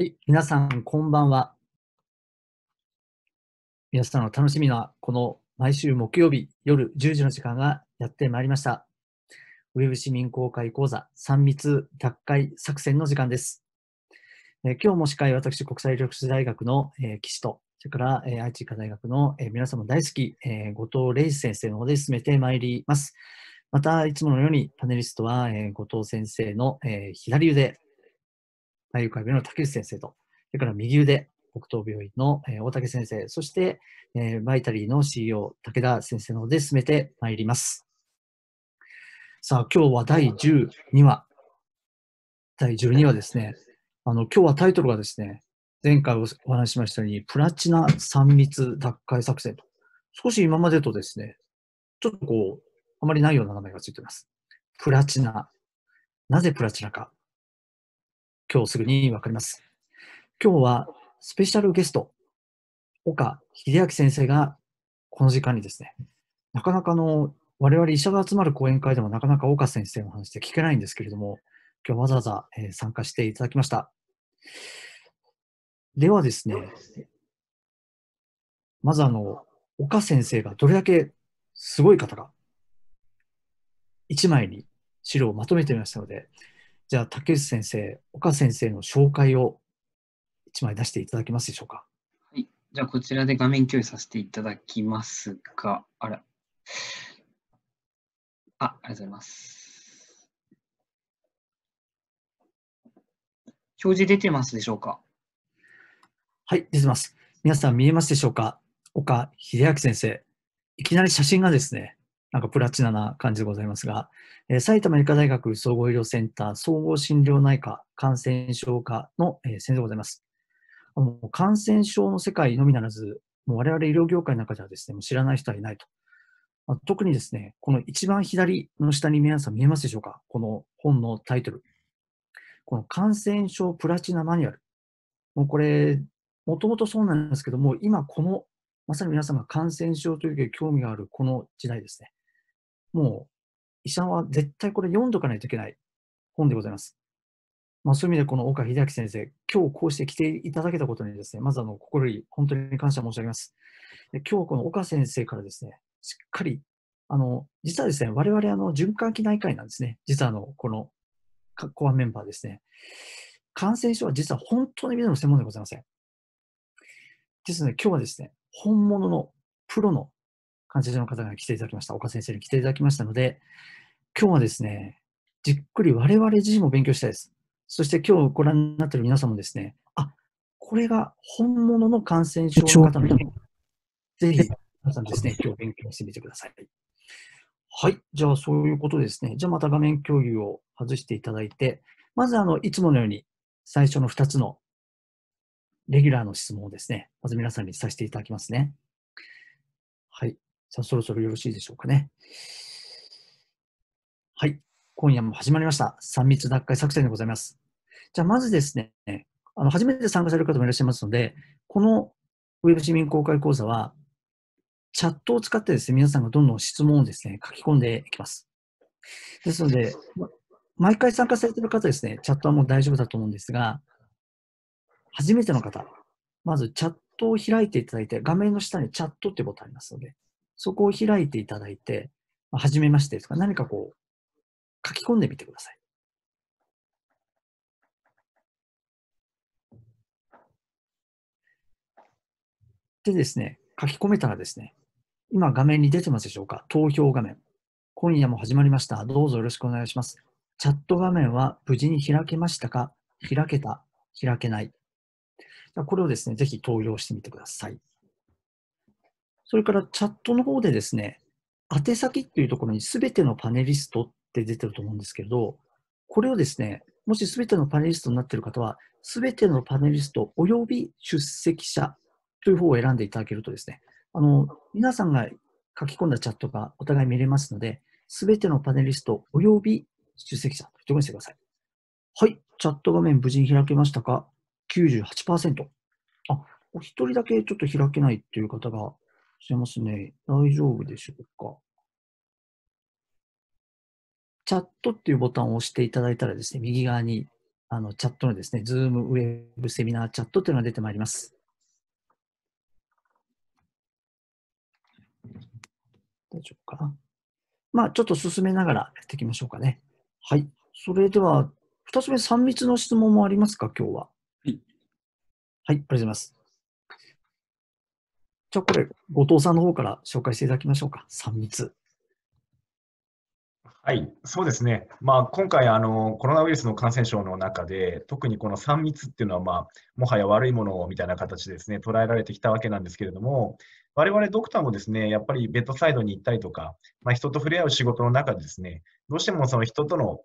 はい、皆さん、こんばんは。皆さんの楽しみな、この毎週木曜日夜10時の時間がやってまいりました。ウェブ市民公開講座3密100回作戦の時間です。えー、今日も司会、私、国際緑士大学の、えー、岸と、それから、えー、愛知医科大学の、えー、皆様大好き、えー、後藤二先生の方で進めてまいります。また、いつものようにパネリストは、えー、後藤先生の、えー、左腕、内遊会病の竹内先生と、それから右腕、北東病院の、え大竹先生、そして、えー、バイタリーの CEO、武田先生ので進めてまいります。さあ、今日は第12話。第12話ですね。あの、今日はタイトルがですね、前回お話ししましたように、プラチナ3密奪回作戦と。少し今までとですね、ちょっとこう、あまりないような名前がついてます。プラチナ。なぜプラチナか。今日すぐにわかります。今日はスペシャルゲスト、岡秀明先生がこの時間にですね、なかなかの我々医者が集まる講演会でもなかなか岡先生の話で聞けないんですけれども、今日わざわざ参加していただきました。ではですね、まずあの、岡先生がどれだけすごい方か、1枚に資料をまとめてみましたので、じゃあ、竹内先生、岡先生の紹介を1枚出していただけますでしょうか。はい。じゃあ、こちらで画面共有させていただきますが、あら。あ、ありがとうございます。表示出てますでしょうか。はい、出てます。皆さん見えますでしょうか。岡秀明先生。いきなり写真がですね、なんかプラチナな感じでございますが、えー、埼玉医科大学総合医療センター総合診療内科感染症科の、えー、先生でございます。あの感染症の世界のみならず、もう我々医療業界の中ではですね、もう知らない人はいないと。まあ、特にですね、この一番左の下に皆さん見えますでしょうかこの本のタイトル。この感染症プラチナマニュアル。もうこれ、もともとそうなんですけども、今この、まさに皆さんが感染症という興味があるこの時代ですね。もう医者は絶対これ読んどかないといけない本でございます。まあ、そういう意味でこの岡秀明先生、今日こうして来ていただけたことにですね、まずあの心より本当に感謝申し上げます。で今日この岡先生からですね、しっかり、あの、実はですね、我々あの循環器内科医なんですね。実はあの、このコアメンバーですね。感染症は実は本当の意味での専門でございません。ですので今日はですね、本物のプロの感謝症の方が来ていただきました、岡先生に来ていただきましたので、今日はですね、じっくり我々自身も勉強したいです。そして今日ご覧になっている皆さんもですね、あ、これが本物の感染症の方のぜひ皆さんですね、今日勉強してみてください。はい。じゃあ、そういうことですね。じゃあ、また画面共有を外していただいて、まず、あの、いつものように、最初の2つのレギュラーの質問をですね、まず皆さんにさせていただきますね。さあそろそろよろしいでしょうかね。はい。今夜も始まりました。三密脱会作戦でございます。じゃあまずですね、あの初めて参加される方もいらっしゃいますので、このウェブ市民公開講座は、チャットを使ってですね、皆さんがどんどん質問をですね、書き込んでいきます。ですので、毎回参加されている方ですね、チャットはもう大丈夫だと思うんですが、初めての方、まずチャットを開いていただいて、画面の下にチャットってボタンありますので、そこを開いていただいて、まあ、初めましてですか、何かこう、書き込んでみてください。でですね、書き込めたらですね、今画面に出てますでしょうか投票画面。今夜も始まりました。どうぞよろしくお願いします。チャット画面は無事に開けましたか開けた開けない。これをですね、ぜひ投票してみてください。それからチャットの方でですね、宛先っていうところにすべてのパネリストって出てると思うんですけれど、これをですね、もしすべてのパネリストになっている方は、すべてのパネリスト及び出席者という方を選んでいただけるとですね、あの、皆さんが書き込んだチャットがお互い見れますので、すべてのパネリスト及び出席者というところにしてください。はい、チャット画面無事に開けましたか ?98%。あ、お一人だけちょっと開けないっていう方がしてますね。大丈夫でしょうか。チャットっていうボタンを押していただいたらですね、右側にあのチャットのですね、ズームウェブセミナーチャットというのが出てまいります。大丈夫かな。まあ、ちょっと進めながらやっていきましょうかね。はい。それでは、二つ目、3密の質問もありますか、今日は。はい。はい、ありがとうございます。じゃあこれ、後藤さんの方から紹介していただきましょうか、3密。はい、そうですね、まあ、今回あの、コロナウイルスの感染症の中で、特にこの3密っていうのは、まあ、もはや悪いものみたいな形でです、ね、捉えられてきたわけなんですけれども、我々ドクターもですねやっぱりベッドサイドに行ったりとか、まあ、人と触れ合う仕事の中で、ですねどうしてもその人との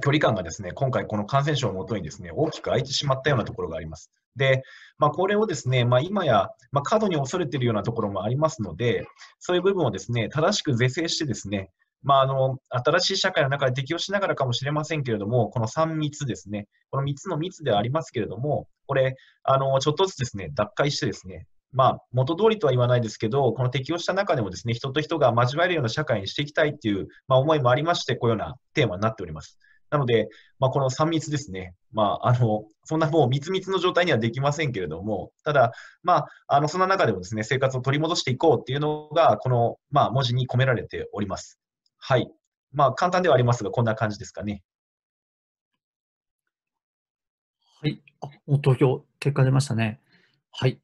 距離感がですね今回、この感染症をもとにですね大きく空いてしまったようなところがあります。で、まあ、これをですね、まあ、今や、まあ、過度に恐れているようなところもありますので、そういう部分をですね、正しく是正してですね、まあ、あの新しい社会の中で適用しながらかもしれませんけれども、この3密ですね、この3つの密ではありますけれども、これ、あのちょっとずつですね、脱会してですね、まあ、元通りとは言わないですけど、この適用した中でもですね、人と人が交わるような社会にしていきたいっていう、まあ、思いもありまして、こういうようなテーマになっております。なので、まあ、この3密ですね。まあ、あの、そんなもう密密の状態にはできませんけれども、ただ、まあ、あの、そんな中でもですね、生活を取り戻していこうっていうのが、この、まあ、文字に込められております。はい。まあ、簡単ではありますが、こんな感じですかね。はい。あ、もう投票、結果出ましたね。はい。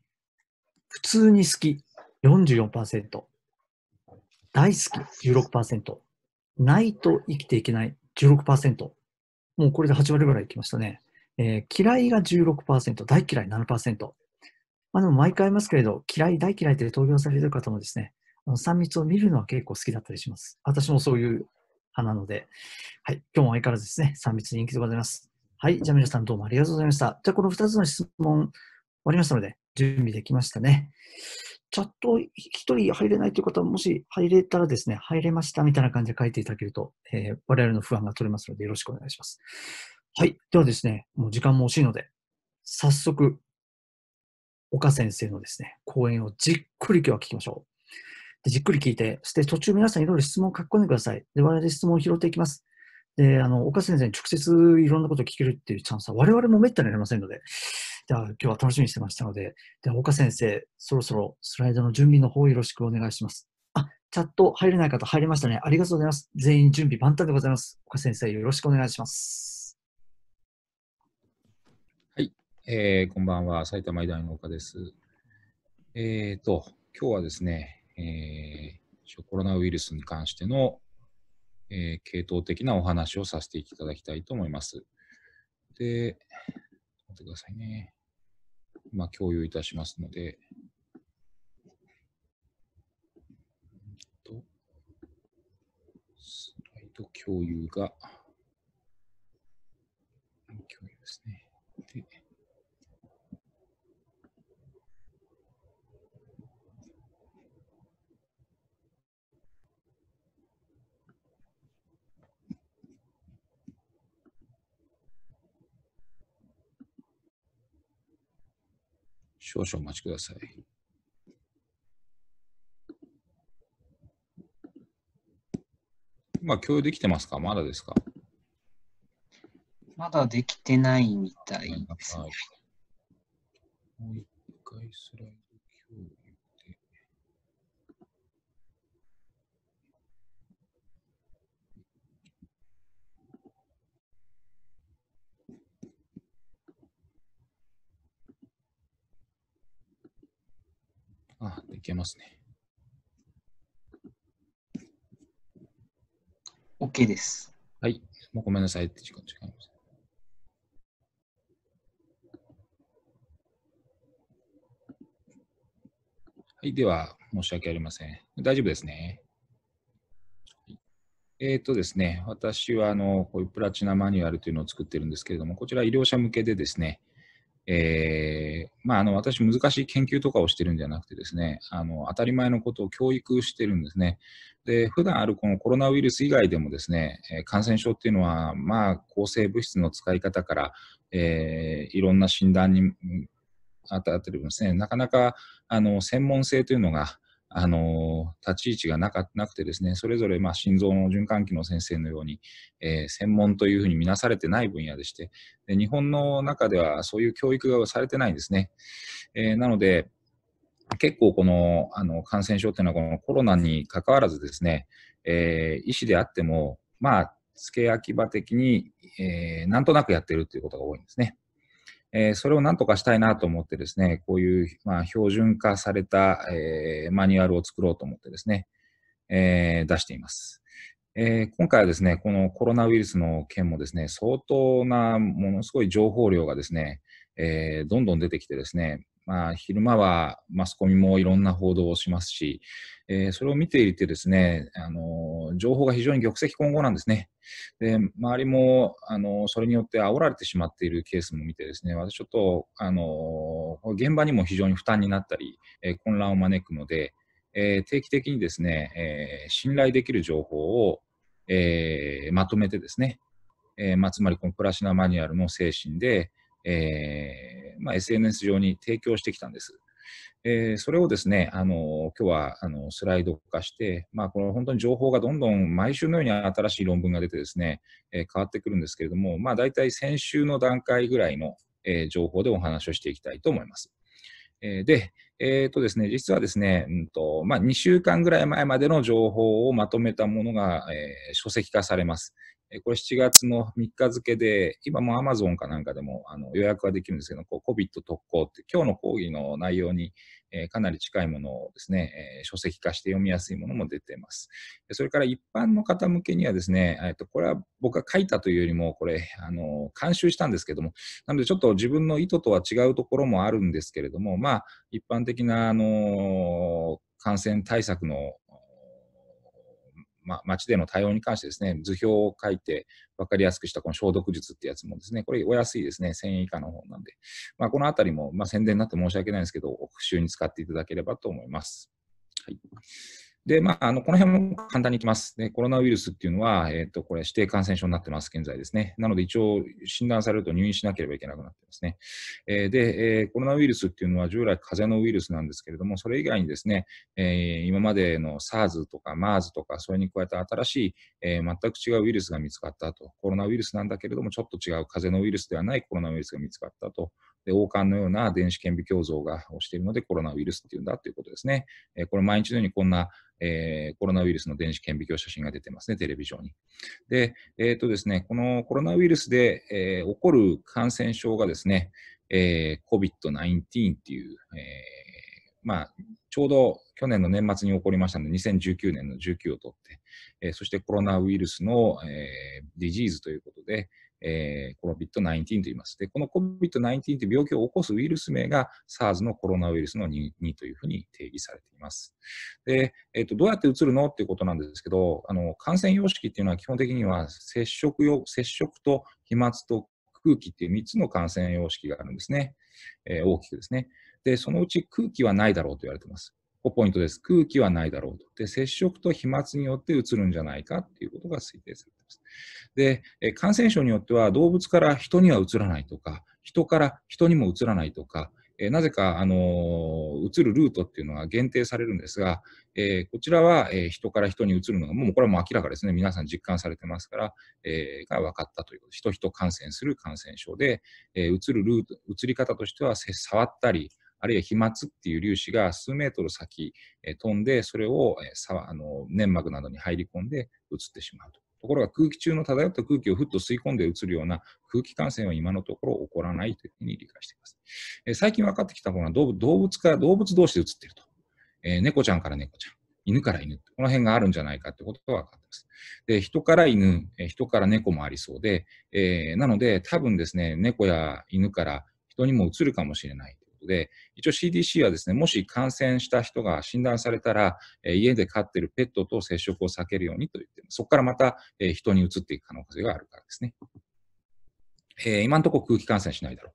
普通に好き、44%。大好き、16%。ないと生きていけない、16%。もうこれで8割ぐらいいきましたね。えー、嫌いが16%、大嫌い7%。まあ、でも毎回言いますけれど、嫌い、大嫌いって投票されてる方もですね、あの3密を見るのは結構好きだったりします。私もそういう派なので、はい、今日も相変わらずですね、3密人気でございます。はい、じゃあ皆さんどうもありがとうございました。じゃあこの2つの質問終わりましたので、準備できましたね。チャット一人入れないという方は、もし入れたらですね、入れましたみたいな感じで書いていただけると、えー、我々の不安が取れますので、よろしくお願いします。はい。ではですね、もう時間も惜しいので、早速、岡先生のですね、講演をじっくり今日は聞きましょう。でじっくり聞いて、そして途中皆さんいろいろ質問を書き込んでください。で、我々質問を拾っていきます。で、あの、岡先生に直接いろんなことを聞けるっていうチャンスは我々もめったにありませんので、では、今日は楽しみにしてましたので、では、岡先生、そろそろスライドの準備の方よろしくお願いします。あ、チャット入れない方入りましたね。ありがとうございます。全員準備万端でございます。岡先生、よろしくお願いします。はい、えー、こんばんは。埼玉医大の岡です。えっ、ー、と、今日はですね、えー、コロナウイルスに関しての、えー、系統的なお話をさせていただきたいと思います。で、待ってくださいね。まあ、共有いたしますので。スライド共有が、共有ですね。少々お待ちください。今共有できてますかまだですかまだできてないみたいですね。もう一回スライド共有。あ、いけますね。OK です。はい。もうごめんなさいって時間違います。はい。では、申し訳ありません。大丈夫ですね。えっ、ー、とですね、私はあのこういうプラチナマニュアルというのを作ってるんですけれども、こちら医療者向けでですね、えー、まあ、あの私、難しい研究とかをしてるんじゃなくてですねあの当たり前のことを教育してるんですね。で普段あるこのコロナウイルス以外でもですね感染症っていうのは、まあ、抗生物質の使い方から、えー、いろんな診断に当たってるんですねなかなかあの専門性というのがあの立ち位置がなかなくてですね、それぞれまあ心臓の循環器の先生のように、えー、専門というふうに見なされてない分野でしてで、日本の中ではそういう教育がされてないんですね。えー、なので、結構このあの感染症というのはこのコロナに関わらずですね、えー、医師であっても、まあ、付け焼き場的に、えー、なんとなくやってるということが多いんですね。えー、それをなんとかしたいなと思ってですね、こういう、まあ、標準化された、えー、マニュアルを作ろうと思ってですね、えー、出しています。えー、今回はですね、このコロナウイルスの件もですね、相当なものすごい情報量がですね、えー、どんどん出てきてですね、まあ、昼間はマスコミもいろんな報道をしますし、えー、それを見ていてですね、あの情報が非常に玉石混合なんですね。で、周りも、あのそれによって煽られてしまっているケースも見てですね、私ちょっと、あの現場にも非常に負担になったり、えー、混乱を招くので、えー、定期的にですね、え信頼できる情報を、えまとめてですね、えまあ、つまりこのプラチナマニュアルの精神で、えーまあ、SNS 上に提供してきたんです。えー、それをですね、あの今日はあのスライド化して、まあ、この本当に情報がどんどん毎週のように新しい論文が出てですね、えー、変わってくるんですけれども、まあ、大体先週の段階ぐらいの、えー、情報でお話をしていきたいと思います。えー、で、えーとですね、実はですね、うんとまあ、2週間ぐらい前までの情報をまとめたものが、えー、書籍化されます。これ7月の3日付で、今もアマゾンかなんかでもあの予約はできるんですけど、こう COVID 特攻って今日の講義の内容に、えー、かなり近いものをですね、えー、書籍化して読みやすいものも出ています。それから一般の方向けにはですね、えー、とこれは僕が書いたというよりも、これ、あのー、監修したんですけども、なのでちょっと自分の意図とは違うところもあるんですけれども、まあ、一般的な、あのー感染対策のま、町での対応に関してですね、図表を書いて分かりやすくしたこの消毒術ってやつもですね、これお安いですね、1000円以下の方なんで、まあ、このあたりも、まあ、宣伝になって申し訳ないんですけど、復習に使っていただければと思います。はい。で、まあ、あのこの辺も簡単にいきます。でコロナウイルスっていうのは、えーと、これ指定感染症になってます、現在ですね。なので、一応診断されると入院しなければいけなくなってますね。えー、で、えー、コロナウイルスっていうのは従来風邪のウイルスなんですけれども、それ以外にですね、えー、今までの SARS とか MERS とか、それに加えて新しい、えー、全く違うウイルスが見つかったと。コロナウイルスなんだけれども、ちょっと違う風邪のウイルスではないコロナウイルスが見つかったと。で王冠のような電子顕微鏡像が押しているのでコロナウイルスっていうんだということですね。えこれ毎日のようにこんなえー、コロナウイルスの電子顕微鏡写真が出てますね、テレビ上に。で、えっ、ー、とですね、このコロナウイルスで、えー、起こる感染症がですね、えー、COVID-19 っていう、えまあ、ちょうど去年の年末に起こりましたので、2019年の19をとって、えそしてコロナウイルスの、えディジーズということで、えー、COVID-19 と言います。で、この COVID-19 という病気を起こすウイルス名が SARS のコロナウイルスの 2, 2というふうに定義されています。で、えっ、ー、と、どうやってうつるのっていうことなんですけど、あの、感染様式っていうのは基本的には接触用、接触と飛沫と空気っていう3つの感染様式があるんですね。えー、大きくですね。で、そのうち空気はないだろうと言われています。ここポイントです。空気はないだろうと。で、接触と飛沫によってうつるんじゃないかっていうことが推定されています。で、え感染症によっては動物から人にはうつらないとか、人から人にもうつらないとか、えなぜか、あのー、移るルートっていうのが限定されるんですが、えー、こちらは、えー、人から人に移るのが、もうこれはもう明らかですね、皆さん実感されてますから、えー、が分かったということ、人々感染する感染症で、えー、移るルート、移り方としては、触ったり、あるいは飛沫っていう粒子が数メートル先、え飛んで、それを、えさあの粘膜などに入り込んで移ってしまうと。ところが空気中の漂った空気をふっと吸い込んで移るような空気感染は今のところ起こらないというふうに理解しています。え最近分かってきたものは動物から動物同士で移っていると。えー、猫ちゃんから猫ちゃん、犬から犬、この辺があるんじゃないかってことが分かっています。で、人から犬、人から猫もありそうで、えー、なので多分ですね、猫や犬から人にも移るかもしれないことで、一応 CDC はですね、もし感染した人が診断されたら、え家で飼ってるペットと接触を避けるようにと言ってそこからまた、え人に移っていく可能性があるからですね。えー、今のところ空気感染しないだろう。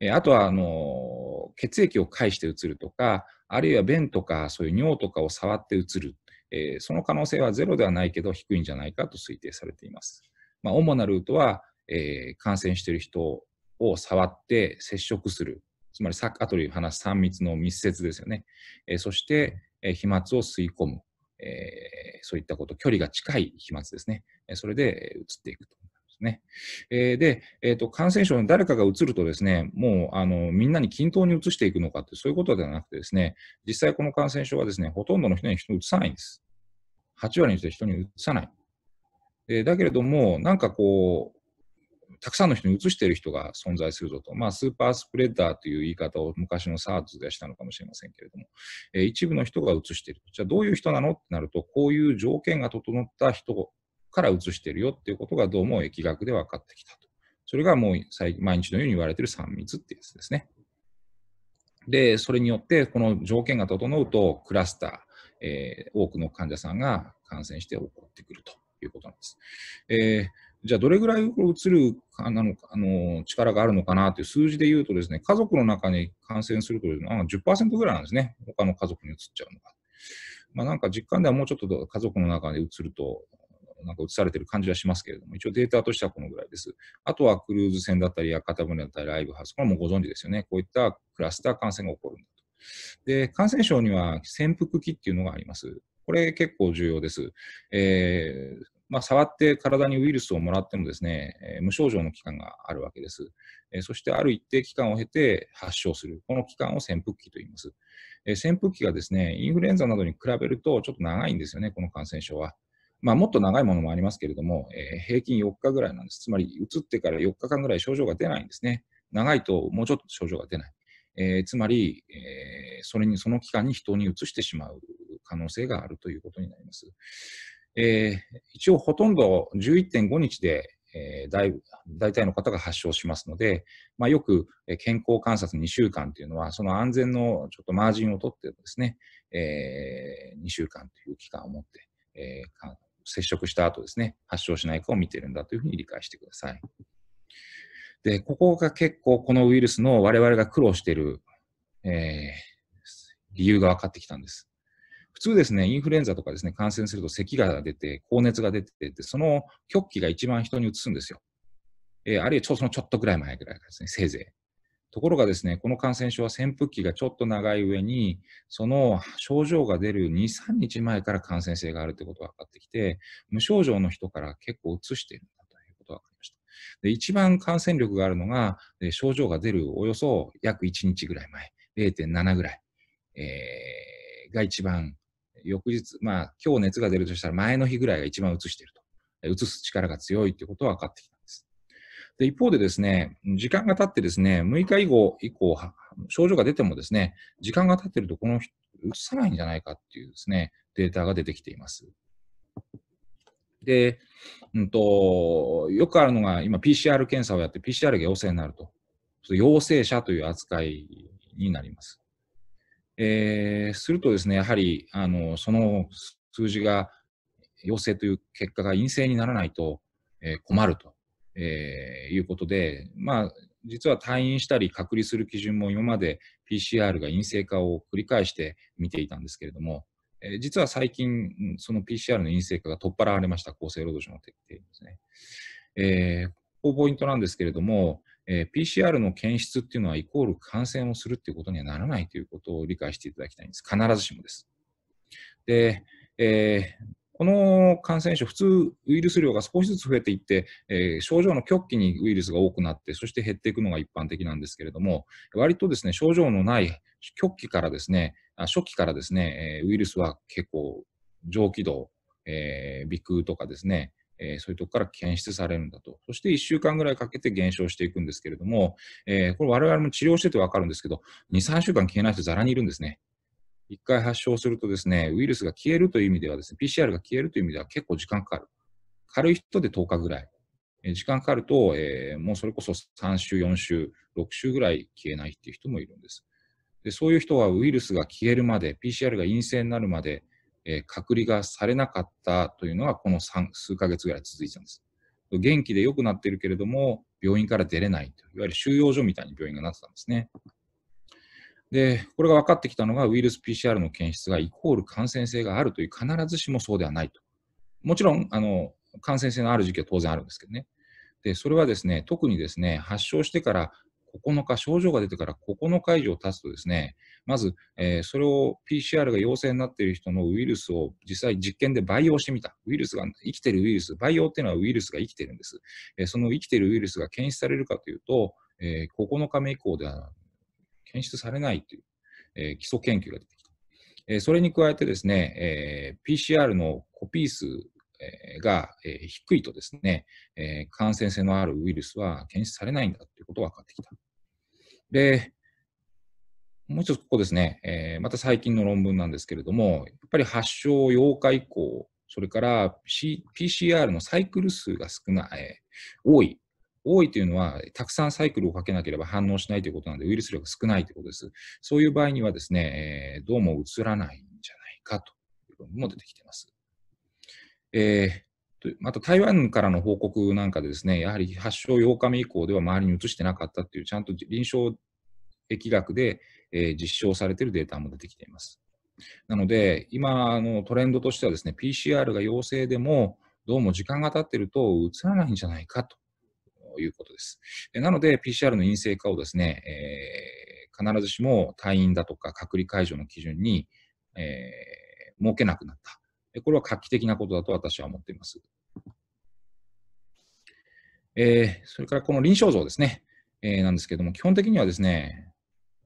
えー、あとは、あのー、血液を介してうつるとか、あるいは便とか、そういう尿とかを触ってうつる、えその可能性はゼロではないけど低いんじゃないかと推定されています。まあ、主なルートは、え感染している人を触って接触する、つまりさっきという話3密の密接ですよね、えー、そして、えー、飛沫を吸い込む、えー、そういったこと距離が近い飛沫ですね、えそれでつっていくと。ね。えー、で、えーと、感染症の誰かがうつるとですね、もうあのみんなに均等にうつしていくのかって、そういうことではなくてですね、実際この感染症はですね、ほとんどの人に人にうつさないんです。8割の人て人にうつさない。えだけれども、なんかこう、たくさんの人に移している人が存在するぞと、まあ、スーパースプレッダーという言い方を昔の SARS でしたのかもしれませんけれども、えー、一部の人が移している。じゃあどういう人なのってなると、こういう条件が整った人から移しているよっていうことがどうも疫学で分かってきたと。それがもう毎日のように言われている3密ってやつですね。で、それによって、この条件が整うと、クラスター、えー、多くの患者さんが感染して起こってくるということなんです。えーじゃあどれぐらいこれるかなのあの力があるのかなという数字で言うとですね、家族の中に感染するというのは10%ぐらいなんですね、他の家族に移っちゃうのが。まあ、なんか実感ではもうちょっと家族の中で移ると、なんか移されてる感じはしますけれども、一応データとしてはこのぐらいです。あとはクルーズ船だったり、屋形船だったり、ライブハウス、これもご存知ですよね、こういったクラスター感染が起こるんだと。で、感染症には潜伏期っていうのがあります。これ結構重要です。えー、まあ、触って体にウイルスをもらってもですね、え無症状の期間があるわけです、えそしてある一定期間を経て発症する。この期間を潜伏期と言います、え潜伏期がですね、インフルエンザなどに比べるとちょっと長いんですよね、この感染症は。まあ、もっと長いものもありますけれども、えー、平均4日ぐらいなんです。つまり、移ってから4日間ぐらい症状が出ないんですね。長いともうちょっと症状が出ない。えー、つまり、えー、それにその期間に人に移してしまう可能性があるということになります。えー、一応ほとんど11.5日で、えー、だい大体の方が発症しますので、まあ、よく健康観察2週間というのは、その安全のちょっとマージンを取ってですね、えー、2週間という期間を持って、えー、接触した後ですね、発症しないかを見ているんだというふうに理解してください。で、ここが結構このウイルスの我々が苦労している、えー、理由が分かってきたんです。普通ですね、インフルエンザとかですね、感染すると咳が出て、高熱が出てて、その極気が一番人にうつすんですよ。えー、あるいはちょそのちょっとぐらい前ぐらいですね、せいぜい。ところがですね、この感染症は潜伏期がちょっと長い上に、その症状が出る2、3日前から感染性があるということが分かってきて、無症状の人から結構うつしているんだということが分かりました。で一番感染力があるのが、症状が出るおよそ約1日ぐらい前、0.7ぐらい、えー、が一番翌日、まあ、今日熱が出るとしたら前の日ぐらいが一番移していると。移す力が強いということは分かってきたんです。で、一方でですね、時間が経ってですね、6日以降、以降、症状が出てもですね、時間が経ってるとこの人、移さないんじゃないかっていうですね、データが出てきています。で、うんと、よくあるのが、今 PCR 検査をやって PCR が陽性になると。陽性者という扱いになります。えー、するとですね、やはりあのその数字が陽性という結果が陰性にならないと、えー、困ると、えー、いうことで、まあ、実は退院したり隔離する基準も今まで PCR が陰性化を繰り返して見ていたんですけれども、えー、実は最近、その PCR の陰性化が取っ払われました、厚生労働省の徹底ですね。えー、こポイントなんですけれども、えー、PCR の検出っていうのはイコール感染をするっていうことにはならないということを理解していただきたいんです。必ずしもです。で、えー、この感染症、普通ウイルス量が少しずつ増えていって、えー、症状の極期にウイルスが多くなって、そして減っていくのが一般的なんですけれども、割とですね、症状のない極期からですね、あ初期からですね、えウイルスは結構上気道、え鼻腔とかですね、えー、そういうとこから検出されるんだと。そして1週間ぐらいかけて減少していくんですけれども、えー、これ我々も治療しててわかるんですけど、2、3週間消えない人ざらにいるんですね。1回発症するとですね、ウイルスが消えるという意味ではですね、PCR が消えるという意味では結構時間かかる。軽い人で10日ぐらい。え時間かかると、えー、もうそれこそ3週、4週、6週ぐらい消えないっていう人もいるんです。でそういう人はウイルスが消えるまで、PCR が陰性になるまで、え隔離がされなかったというのがこの数ヶ月ぐらい続いてたんです。元気で良くなっているけれども、病院から出れないといわゆる収容所みたいに病院がなってたんですね。で、これが分かってきたのが、ウイルス PCR の検出がイコール感染性があるという、必ずしもそうではないと。もちろん、あの感染性のある時期は当然あるんですけどね。で、それはですね、特にですね、発症してから日、症状が出てから9日以上経つとですね、まず、えー、それを PCR が陽性になっている人のウイルスを実際実験で培養してみた。ウイルスが、生きているウイルス、培養っていうのはウイルスが生きているんです。えー、その生きているウイルスが検出されるかというと、えー、9日目以降では検出されないという、え基礎研究が出てきた。えそれに加えてですね、え PCR のコピー数が低いとですね、感染性のあるウイルスは検出されないんだということが分かってきた。で、もう一つここですね、えまた最近の論文なんですけれども、やっぱり発症8日以降、それから、C、PCR のサイクル数が少ない、多い。多いというのは、たくさんサイクルをかけなければ反応しないということなので、ウイルス量が少ないということです。そういう場合にはですね、どうもうつらないんじゃないかという論文も出てきています。えー、台湾からの報告なんかでですね、やはり発症8日目以降では周りに移してなかったという、ちゃんと臨床疫学で、えー、実証されているデータも出てきています。なので、今のトレンドとしてはですね、PCR が陽性でも、どうも時間が経ってると移らないんじゃないかということです。なので、PCR の陰性化をですね、えー、必ずしも退院だとか隔離解除の基準に、えー、設けなくなったこれは画期的なことだと私は思っています。えー、それからこの臨床像ですね、えー、なんですけども、基本的にはですね、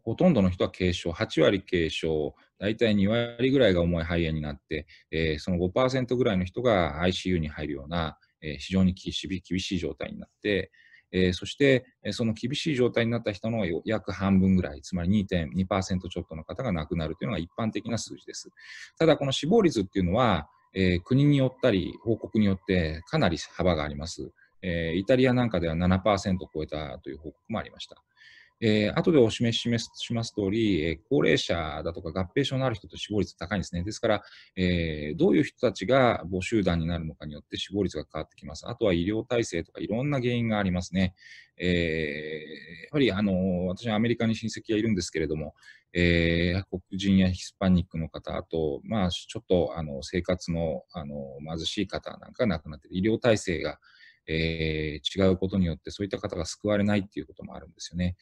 ほとんどの人は軽症、8割軽症、大体2割ぐらいが重い肺炎になって、えー、その5%ぐらいの人が ICU に入るような、えー、非常に厳しい状態になって、えー、そしてその厳しい状態になった人の約半分ぐらい、つまり2.2%ちょっとの方が亡くなるというのが一般的な数字です。ただ、この死亡率っていうのは、えー、国によったり、報告によってかなり幅があります。えー、イタリアなんかでは7%を超えたという報告もありました。えー、後でお示しします通り、えー、高齢者だとか合併症のある人と死亡率高いんですね。ですから、えー、どういう人たちが母集団になるのかによって死亡率が変わってきます。あとは医療体制とかいろんな原因がありますね。えー、やはりあの私はアメリカに親戚がいるんですけれども、えー、黒人やヒスパニックの方、あと、まあ、ちょっとあの生活のあの貧しい方なんか亡くなって、医療体制がえー、違うことによってそういった方が救われないっていうこともあるんですよね。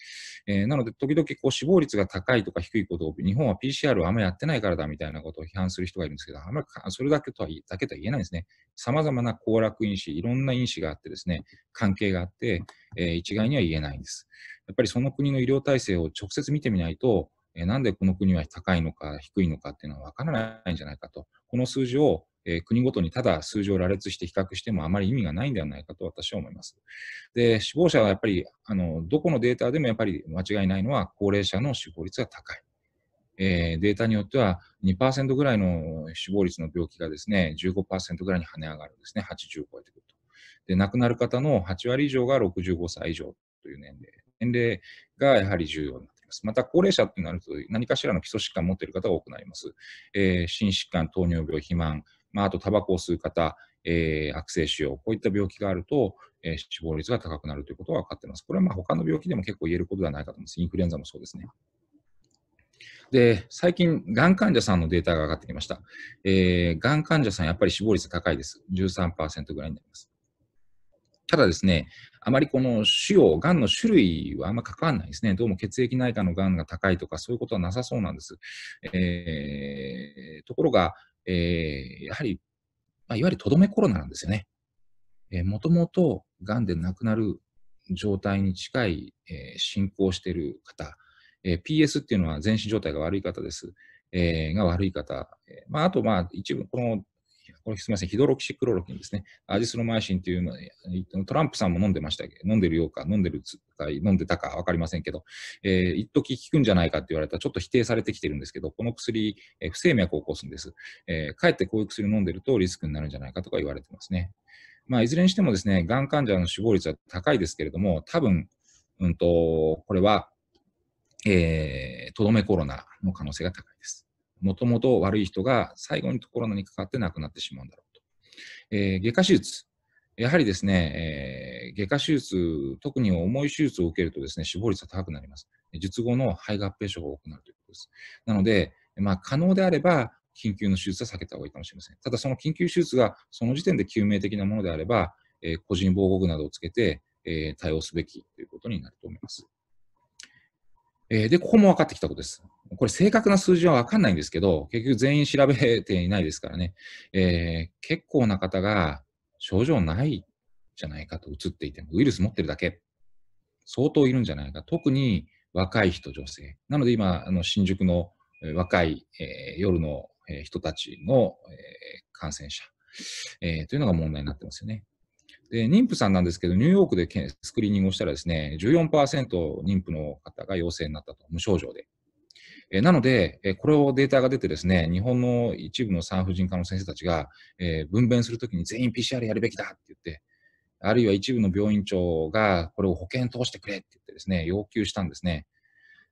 えー、なので、時々こう死亡率が高いとか低いことを、日本は PCR をあんまりやってないからだみたいなことを批判する人がいるんですけど、あんまりそれだけとはだけとは言えないんですね。様々な行楽因子、いろんな因子があってですね、関係があって、えー、一概には言えないんです。やっぱりその国の医療体制を直接見てみないと、えなんでこの国は高いのか低いのかっていうのは分からないんじゃないかと、この数字をえー、国ごとにただ数字を羅列して比較してもあまり意味がないんではないかと私は思います。で、死亡者はやっぱり、あの、どこのデータでもやっぱり間違いないのは高齢者の死亡率が高い。えー、データによっては2%ぐらいの死亡率の病気がですね、15%ぐらいに跳ね上がるんですね、80を超えてくると。で、亡くなる方の8割以上が65歳以上という年齢。年齢がやはり重要になってきます。また、高齢者となると、何かしらの基礎疾患を持っている方が多くなります。えー、心疾患、糖尿病、肥満、まあ、あとタバコを吸う方、えー、悪性腫瘍、こういった病気があると、えー、死亡率が高くなるということは分かっています。これはまあ他の病気でも結構言えることではないかと思います。インフルエンザもそうですね。で、最近、がん患者さんのデータが上がってきました。えー、がん患者さん、やっぱり死亡率高いです。13%ぐらいになります。ただですね、あまりこの腫瘍、がんの種類はあんま関わらないですね。どうも血液内科のがんが高いとか、そういうことはなさそうなんです。えー、ところが、えー、やはり、まあ、いわゆるとどめコロナなんですよね。えもともと癌で亡くなる状態に近い、えー、進行している方、えー、PS っていうのは全身状態が悪い方です、えー、が悪い方、えーまあ、あと、まあ、一部このこれすみません、ヒドロキシクロロキンですね。アジスロマイシンという、トランプさんも飲んでましたけど、飲んでるようか、飲んでるか、飲んでたかわかりませんけど、えー、一時効くんじゃないかって言われたらちょっと否定されてきてるんですけど、この薬、えー、不整脈を起こすんです。えー、かえってこういう薬を飲んでるとリスクになるんじゃないかとか言われてますね。まあ、いずれにしてもですね、がん患者の死亡率は高いですけれども、多分、うんと、これは、えー、とどめコロナの可能性が高いです。もともと悪い人が最後にコロナにかかって亡くなってしまうんだろうと。えー、外科手術。やはりですね、えー、外科手術、特に重い手術を受けるとですね、死亡率は高くなります。術後の肺合併症が多くなるということです。なので、まあ、可能であれば、緊急の手術は避けた方がいいかもしれません。ただ、その緊急手術がその時点で救命的なものであれば、えー、個人防護具などをつけて、えー、対応すべきということになると思います。えー、で、ここも分かってきたことです。これ正確な数字はわかんないんですけど、結局全員調べていないですからね、えー、結構な方が症状ないじゃないかと映っていても、ウイルス持ってるだけ、相当いるんじゃないか。特に若い人、女性。なので今、あの新宿の若い、えー、夜の人たちの、えー、感染者、えー、というのが問題になってますよね。で、妊婦さんなんですけど、ニューヨークでスクリーニングをしたらですね、14%妊婦の方が陽性になったと、無症状で。えなので、えこれをデータが出てですね、日本の一部の産婦人科の先生たちが、え分娩するときに全員 PCR やるべきだって言って、あるいは一部の病院長がこれを保険通してくれって言ってですね、要求したんですね。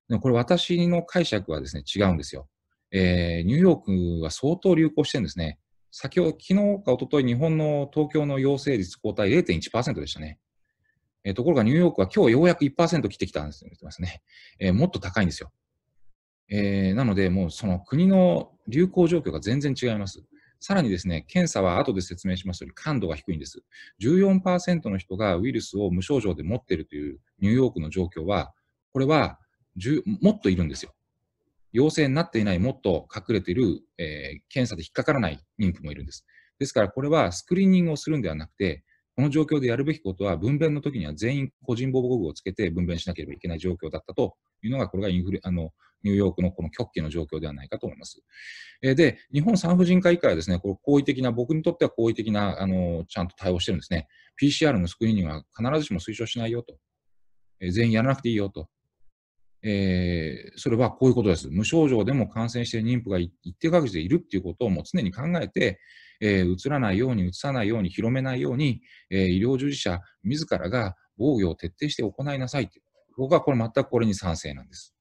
でもこれ私の解釈はですね、違うんですよ。えー、ニューヨークは相当流行してるんですね。先ほど、昨日か一昨日日本の東京の陽性率抗体0.1%でしたね。えー、ところがニューヨークは今日ようやく1%切ってきたんですよ、言ってますね。えー、もっと高いんですよ。えー、なので、もうその国の流行状況が全然違います。さらにですね、検査は後で説明しますより感度が低いんです。14%の人がウイルスを無症状で持っているというニューヨークの状況は、これはもっといるんですよ。陽性になっていない、もっと隠れている、えー、検査で引っかからない妊婦もいるんです。ですから、これはスクリーニングをするんではなくて、この状況でやるべきことは、分娩の時には全員個人防護具をつけて分娩しなければいけない状況だったというのが、これがインフルあのニューヨークのこの極期の状況ではないかと思います。えで、日本産婦人科医会はですね、これ好意的な、僕にとっては好意的な、あの、ちゃんと対応してるんですね。PCR のスクリーニングは必ずしも推奨しないよと。え全員やらなくていいよと。えー、それはこういうことです。無症状でも感染している妊婦が一定確率でいるっていうことをもう常に考えて、えー、らないように、つさないように、広めないように、えー、医療従事者自らが防御を徹底して行いなさいって。僕はこれ全くこれに賛成なんです。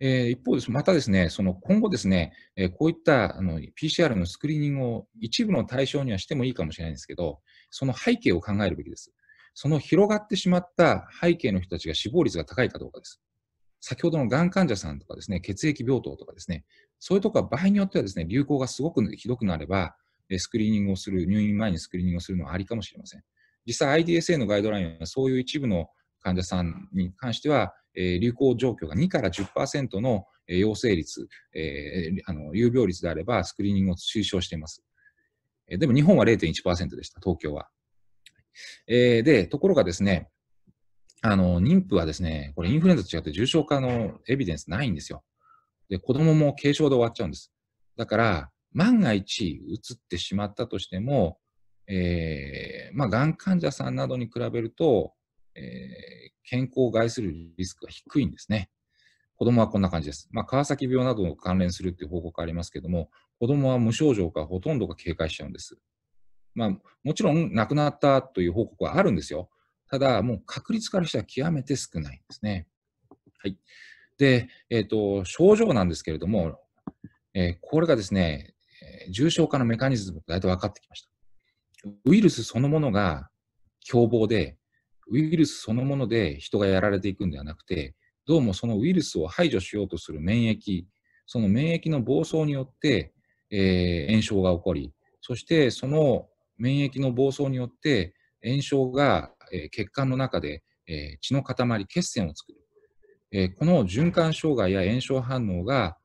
えー、一方です、またですね、その今後ですね、えー、こういったあの PCR のスクリーニングを一部の対象にはしてもいいかもしれないんですけど、その背景を考えるべきです。その広がってしまった背景の人たちが死亡率が高いかどうかです。先ほどのがん患者さんとかですね、血液病棟とかですね、そういうとこは場合によってはですね、流行がすごくひどくなれば、スクリーニングをする、入院前にスクリーニングをするのはありかもしれません。実際 IDSA のガイドラインはそういう一部の患者さんに関しては、え流行状況が2から10%の陽性率、えー、あの有病率であればスクリーニングを推奨しています。えでも日本は0.1%でした、東京は。えー、で、ところがですね、あの、妊婦はですね、これインフルエンザと違って重症化のエビデンスないんですよ。で、子供も軽症で終わっちゃうんです。だから、万が一移ってしまったとしても、えー、まあ、がん患者さんなどに比べると、えー、健康を害するリスクが低いんですね。子供はこんな感じです。まあ、川崎病などを関連するっていう報告ありますけども、子供は無症状かほとんどが警戒しちゃうんです。まあ、もちろん亡くなったという報告はあるんですよ。ただ、もう確率からしては極めて少ないんですね。はい。で、えっ、ー、と、症状なんですけれども、えー、これがですね、重症化のメカニズムが大体分かってきました。ウイルスそのものが凶暴で、ウイルスそのもので人がやられていくんではなくて、どうもそのウイルスを排除しようとする免疫、その免疫の暴走によって、えー、炎症が起こり、そしてその免疫の暴走によって炎症が、えー、血管の中で、えー、血の塊、血栓を作る、えー、この循環障害や炎症反応が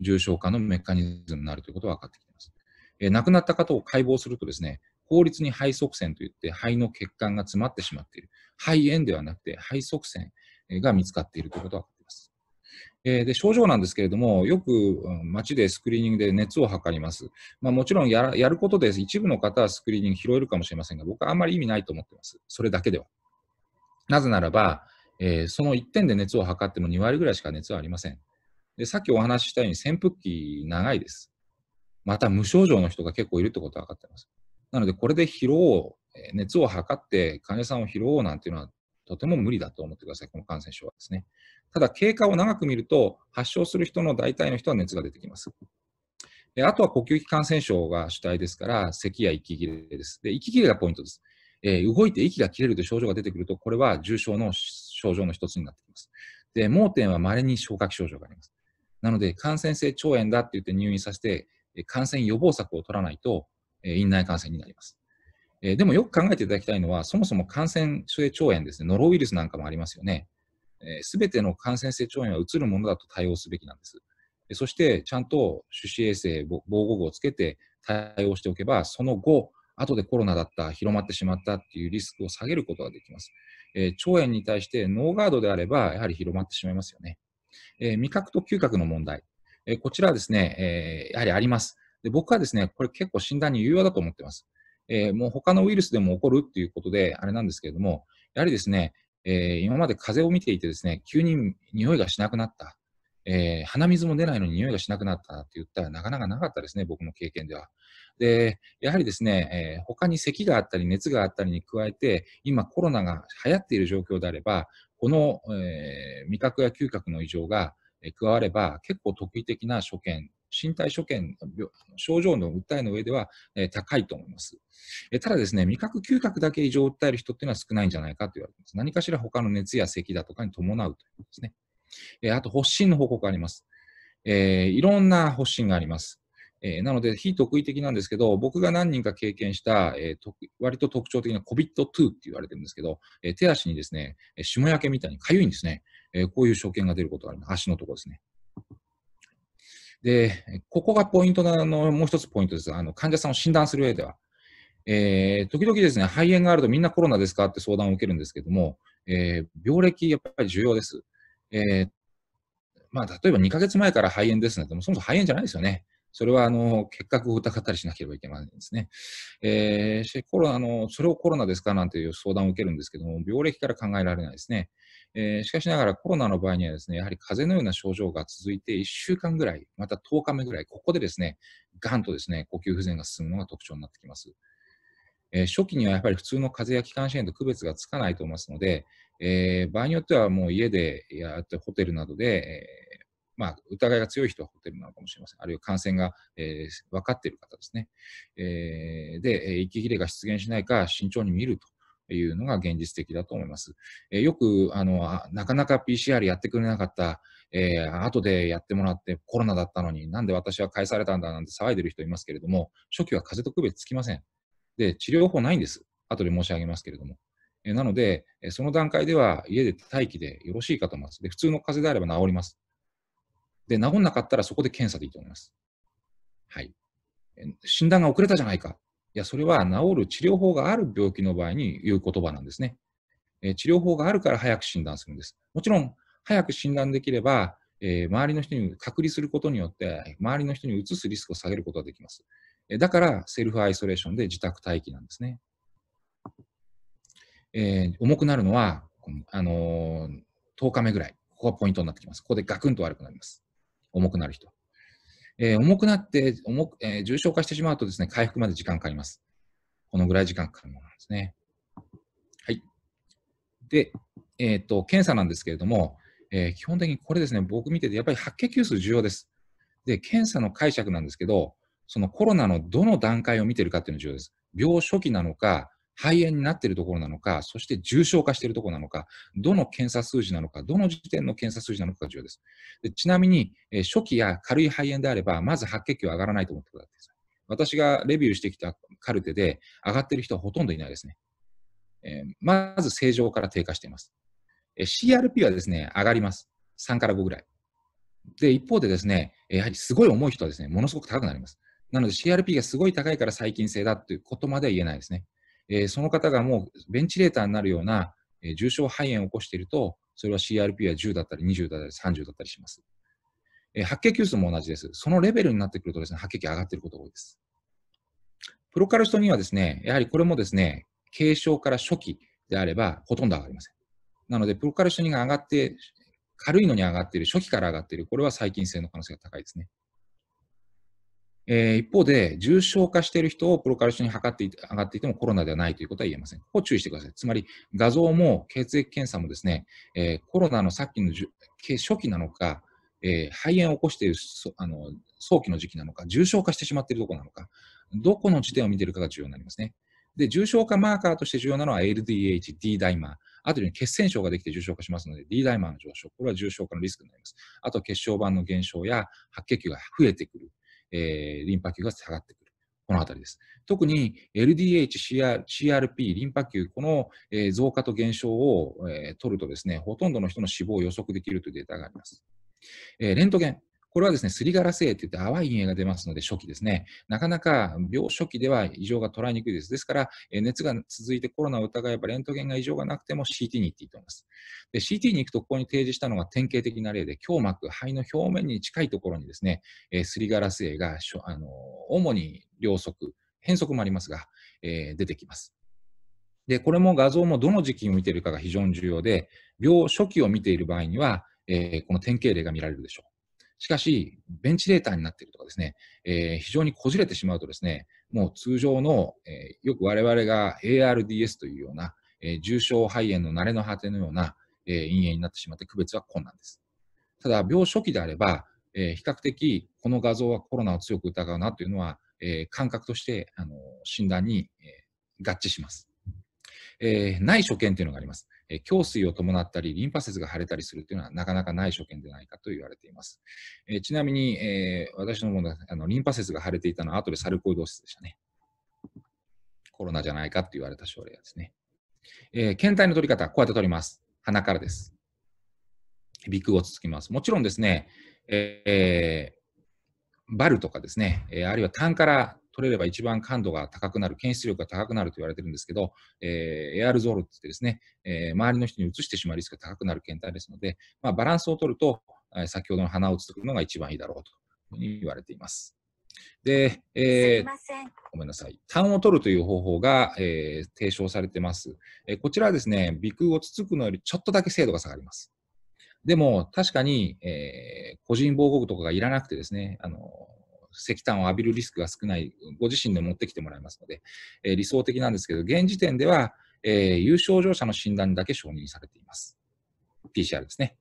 重症化のメカニズムになるということが分かってきています。え亡くなった方を解剖するとですね、法律に肺塞栓といって肺の血管が詰まってしまっている。肺炎ではなくて肺側線が見つかっているということが分かます。えで症状なんですけれども、よく街でスクリーニングで熱を測ります。まあ、もちろんやることで一部の方はスクリーニング拾えるかもしれませんが、僕はあんまり意味ないと思っています。それだけでは。なぜならば、えー、その1点で熱を測っても2割ぐらいしか熱はありません。でさっきお話ししたように扇風機長いです。また無症状の人が結構いるってことが分かっています。なので、これで疲労、熱を測って患者さんを拾おうなんていうのはとても無理だと思ってください、この感染症はですね。ただ、経過を長く見ると、発症する人の大体の人は熱が出てきます。であとは呼吸器感染症が主体ですから、咳や息切れです。で息切れがポイントです。えー、動いて息が切れると症状が出てくると、これは重症の症状の一つになってきます。で、盲点は稀に消化器症状があります。なので、感染性腸炎だって言って入院させて、感染予防策を取らないと、院内感染になります。えでもよく考えていただきたいのは、そもそも感染性腸炎ですね、ノロウイルスなんかもありますよね。す、え、べ、ての感染性腸炎はうつるものだと対応すべきなんです。そして、ちゃんと手指衛生、防護具をつけて対応しておけば、その後、後でコロナだった、広まってしまったっていうリスクを下げることができます。え腸炎に対してノーガードであれば、やはり広まってしまいますよね。え味覚と嗅覚の問題。えこちらはですね、えやはりあります。で僕はですね、これ結構診断に有用だと思ってます。えー、もう他のウイルスでも起こるっていうことで、あれなんですけれども、やはりですね、えー、今まで風邪を見ていてですね、急に匂いがしなくなった。えー、鼻水も出ないのに匂いがしなくなったって言ったらなかなかなかったですね、僕の経験では。で、やはりですね、えー、他に咳があったり熱があったりに加えて、今コロナが流行っている状況であれば、この、えー、味覚や嗅覚の異常が加われば、結構特異的な所見身体所見、症状の訴えの上では、え高いと思います。えただですね、味覚、嗅覚だけ異常を訴える人っていうのは少ないんじゃないかと言われています。何かしら他の熱や咳だとかに伴うということですね。えあと、発疹の報告があります。えー、いろんな発疹があります。えー、なので、非特異的なんですけど、僕が何人か経験した、えー、と割と特徴的な COVID-2 って言われてるんですけど、えー、手足にですね、霜焼けみたいにかゆいんですね、えこういう所見が出ることがあります。足のところですね。で、ここがポイントなの、もう一つポイントです。あの、患者さんを診断する上では。えー、時々ですね、肺炎があるとみんなコロナですかって相談を受けるんですけども、えー、病歴、やっぱり重要です。えー、まあ、例えば2ヶ月前から肺炎ですなんて、もそもそも肺炎じゃないですよね。それは、あの、結核を疑ったりしなければいけないんですね。えー、コロナの、それをコロナですかなんていう相談を受けるんですけども、病歴から考えられないですね。えー、しかしながらコロナの場合にはですね、やはり風邪のような症状が続いて1週間ぐらい、また10日目ぐらい、ここでですね、がんとですね、呼吸不全が進むのが特徴になってきます。えー、初期にはやっぱり普通の風邪や気管支炎と区別がつかないと思いますので、えー、場合によってはもう家でやってホテルなどで、えー、まあ、疑いが強い人はホテルなのかもしれません。あるいは感染が、えー、分かっている方ですね。えー、で、息切れが出現しないか慎重に見るというのが現実的だと思います。えよくあのなかなか PCR やってくれなかった、えー、後でやってもらってコロナだったのになんで私は返されたんだなんて騒いでる人いますけれども、初期は風邪と区別つきません。で、治療法ないんです。後で申し上げますけれども。えなので、その段階では家で待機でよろしいかと思います。で、普通の風邪であれば治ります。で、治んなかったらそこで検査でいいと思います。はい。診断が遅れたじゃないかいや、それは治る治療法がある病気の場合に言う言葉なんですね。え治療法があるから早く診断するんです。もちろん、早く診断できれば、えー、周りの人に隔離することによって、周りの人にうつすリスクを下げることができます。えだから、セルフアイソレーションで自宅待機なんですね。えー、重くなるのは、あのー、10日目ぐらい。ここがポイントになってきます。ここでガクンと悪くなります。重くなる人。えー、重くなって重く、えー、重症化してしまうとですね、回復まで時間かかります。このぐらい時間かかるものなんですね。はい。で、えっ、と、検査なんですけれども、えー、基本的にこれですね、僕見てて、やっぱり白血球数重要です。で、検査の解釈なんですけど、そのコロナのどの段階を見てるかっていうのが重要です。病初期なのか、肺炎になっているところなのか、そして重症化しているところなのか、どの検査数字なのか、どの時点の検査数字なのかが重要ですで。ちなみに、えー、初期や軽い肺炎であれば、まず白血球は上がらないと思ってください。私がレビューしてきたカルテで、上がっている人はほとんどいないですね。えー、まず正常から低下しています。えー、CRP はですね、上がります。3から5ぐらい。で、一方でですね、やはりすごい重い人はですね、ものすごく高くなります。なので CRP がすごい高いから細菌性だということまでは言えないですね。えー、その方がもうベンチレーターになるような、えー、重症肺炎を起こしていると、それは CRP は10だったり、20だったり、30だったりします。えー、白血球数も同じです。そのレベルになってくるとですね、白血球上がっていることが多いです。プロカルストにはですね、やはりこれもですね、軽症から初期であればほとんど上がりません。なので、プロカルシトニンが上がって、軽いのに上がっている、初期から上がっている、これは細菌性の可能性が高いですね。えー、一方で、重症化している人をプロカルシに測ってい上がっていてもコロナではないということは言えません。ここ注意してください。つまり、画像も血液検査もですね、えー、コロナのさっきの初期なのか、えー、肺炎を起こしているあの早期の時期なのか、重症化してしまっているところなのか、どこの地点を見ているかが重要になりますね。で、重症化マーカーとして重要なのは LDH、D ダイマー。あとに血栓症ができて重症化しますので、D ダイマーの上昇。これは重症化のリスクになります。あと、血小板の減少や白血球が増えてくる。えー、リンパ球が下がってくる。このあたりです。特に LDH、CR CRP、リンパ球、この、えー、増加と減少を、えー、取るとですね、ほとんどの人の死亡を予測できるというデータがあります。えー、レントゲン。これはですね、すりガラ性といって淡い陰影が出ますので、初期ですね。なかなか病初期では異常が捉えにくいです。ですから、え熱が続いてコロナを疑えばレントゲンが異常がなくても CT に行っていいと思います。で、CT に行くと、ここに提示したのが典型的な例で、胸膜、肺の表面に近いところにですね、えすりガラ性が、あの主に両側、変則もありますが、えー、出てきます。で、これも画像もどの時期を見ているかが非常に重要で、病初期を見ている場合には、えー、この典型例が見られるでしょう。しかし、ベンチレーターになっているとかですね、えー、非常にこじれてしまうとですね、もう通常の、えー、よく我々が ARDS というような、えー、重症肺炎の慣れの果てのような、えー、陰影になってしまって区別は困難です。ただ、病初期であれば、えー、比較的この画像はコロナを強く疑うなというのは、えー、感覚として、あの診断に、えー、合致します。えー、ない所見というのがあります。え胸水を伴ったり、リンパ節が腫れたりするというのはなかなかない所見でないかと言われています。えちなみに、え私のものあのリンパ節が腫れていたのは後でサルコイドーシスでしたね。コロナじゃないかと言われた症例ですね。え検体の取り方、こうやって取ります。鼻からです。鼻腔をつつきます。もちろんですね、えー、バルとかですね、えあるいは痰から取れれば一番感度が高くなる、検出力が高くなると言われてるんですけど、えー、ア r ゾールって言ってですね、えー、周りの人に移してしまうリスクが高くなる検体ですので、まあ、バランスを取ると、え先ほどの花をつ移すのが一番いいだろうと言われています。で、えー、ごめんなさい。痰を取るという方法が、えー、提唱されてます、えー、こちらはですね、鼻腔をつつくのよりちょっとだけ精度が下がります。でも、確かに、え個人防護具とかがいらなくてですね、あの石炭を浴びるリスクが少ない、ご自身で持ってきてもらいますので、え理想的なんですけど、現時点では、え有症状者の診断だけ承認されています。PCR ですね。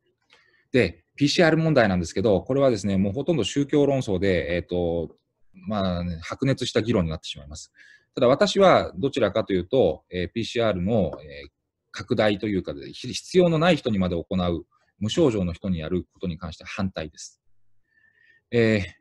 で、PCR 問題なんですけど、これはですね、もうほとんど宗教論争で、えっ、ー、と、まあ、ね、白熱した議論になってしまいます。ただ私はどちらかというと、えー、PCR の、えー、拡大というか、必要のない人にまで行う、無症状の人にやることに関して反対です。えー、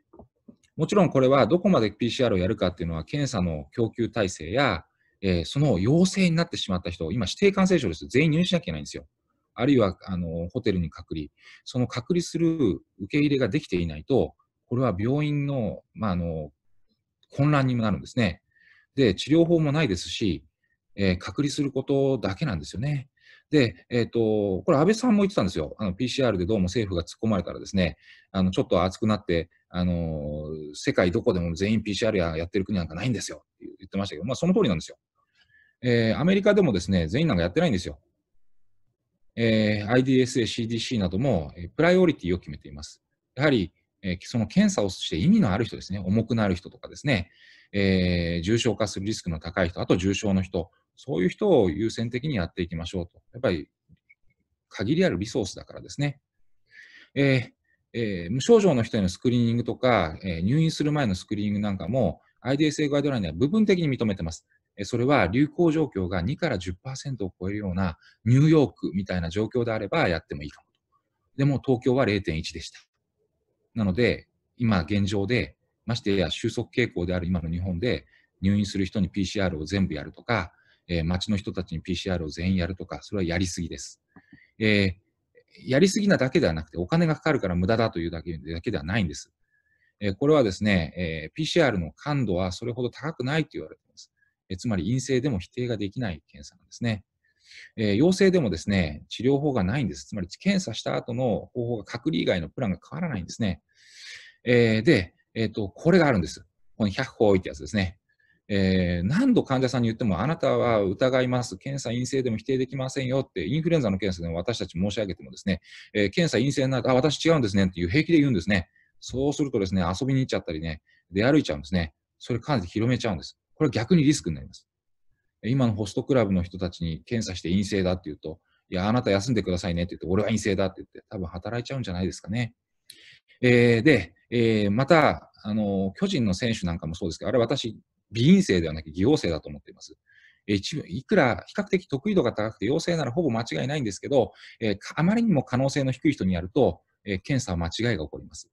もちろんこれはどこまで PCR をやるかっていうのは検査の供給体制や、えー、その陽性になってしまった人、今指定感染症です。全員入院しなきゃいけないんですよ。あるいはあのホテルに隔離、その隔離する受け入れができていないと、これは病院の,、まあ、あの混乱にもなるんですね。で、治療法もないですし、えー、隔離することだけなんですよね。で、えっ、ー、と、これ安倍さんも言ってたんですよ。あの、PCR でどうも政府が突っ込まれたらですね、あの、ちょっと熱くなって、あの、世界どこでも全員 PCR ややってる国なんかないんですよって言ってましたけど、まあその通りなんですよ。えー、アメリカでもですね、全員なんかやってないんですよ。えー、IDSA、CDC なども、えー、プライオリティを決めています。やはり、えー、その検査をして意味のある人ですね、重くなる人とかですね、えー、重症化するリスクの高い人、あと重症の人、そういう人を優先的にやっていきましょうと。やっぱり、限りあるリソースだからですね。えー、えー、無症状の人へのスクリーニングとか、えー、入院する前のスクリーニングなんかも、IDSA ガイドラインでは部分的に認めてます。それは流行状況が2から10%を超えるようなニューヨークみたいな状況であればやってもいいかもと。でも東京は0.1でした。なので、今現状で、ましてや収束傾向である今の日本で入院する人に PCR を全部やるとか、えー、町の人たちに PCR を全員やるとか、それはやりすぎです。えー、やりすぎなだけではなくて、お金がかかるから無駄だというだけだけではないんです。えこれはですね、え PCR の感度はそれほど高くないと言われています。えつまり陰性でも否定ができない検査なんですね。え陽性でもですね、治療法がないんです。つまり検査した後の方法が隔離以外のプランが変わらないんですね。えで、えっ、ー、と、これがあるんです。この100法ってやつですね。えー、何度患者さんに言っても、あなたは疑います、検査陰性でも否定できませんよって、インフルエンザの検査でも私たち申し上げてもですね、えー、検査陰性になると、あ、私違うんですねっていう平気で言うんですね。そうするとですね、遊びに行っちゃったりね、出歩いちゃうんですね。それかなり広めちゃうんです。これ逆にリスクになります。今のホストクラブの人たちに検査して陰性だって言うと、いや、あなた休んでくださいねって言って、俺は陰性だって言って、多分働いちゃうんじゃないですかね。えー、で、えー、また、あの、巨人の選手なんかもそうですけど、あれ私、微陰性ではなく偽陽性だと思っています。一部いくら比較的得意度が高くて陽性ならほぼ間違いないんですけど、えあまりにも可能性の低い人にやると、え検査は間違いが起こります、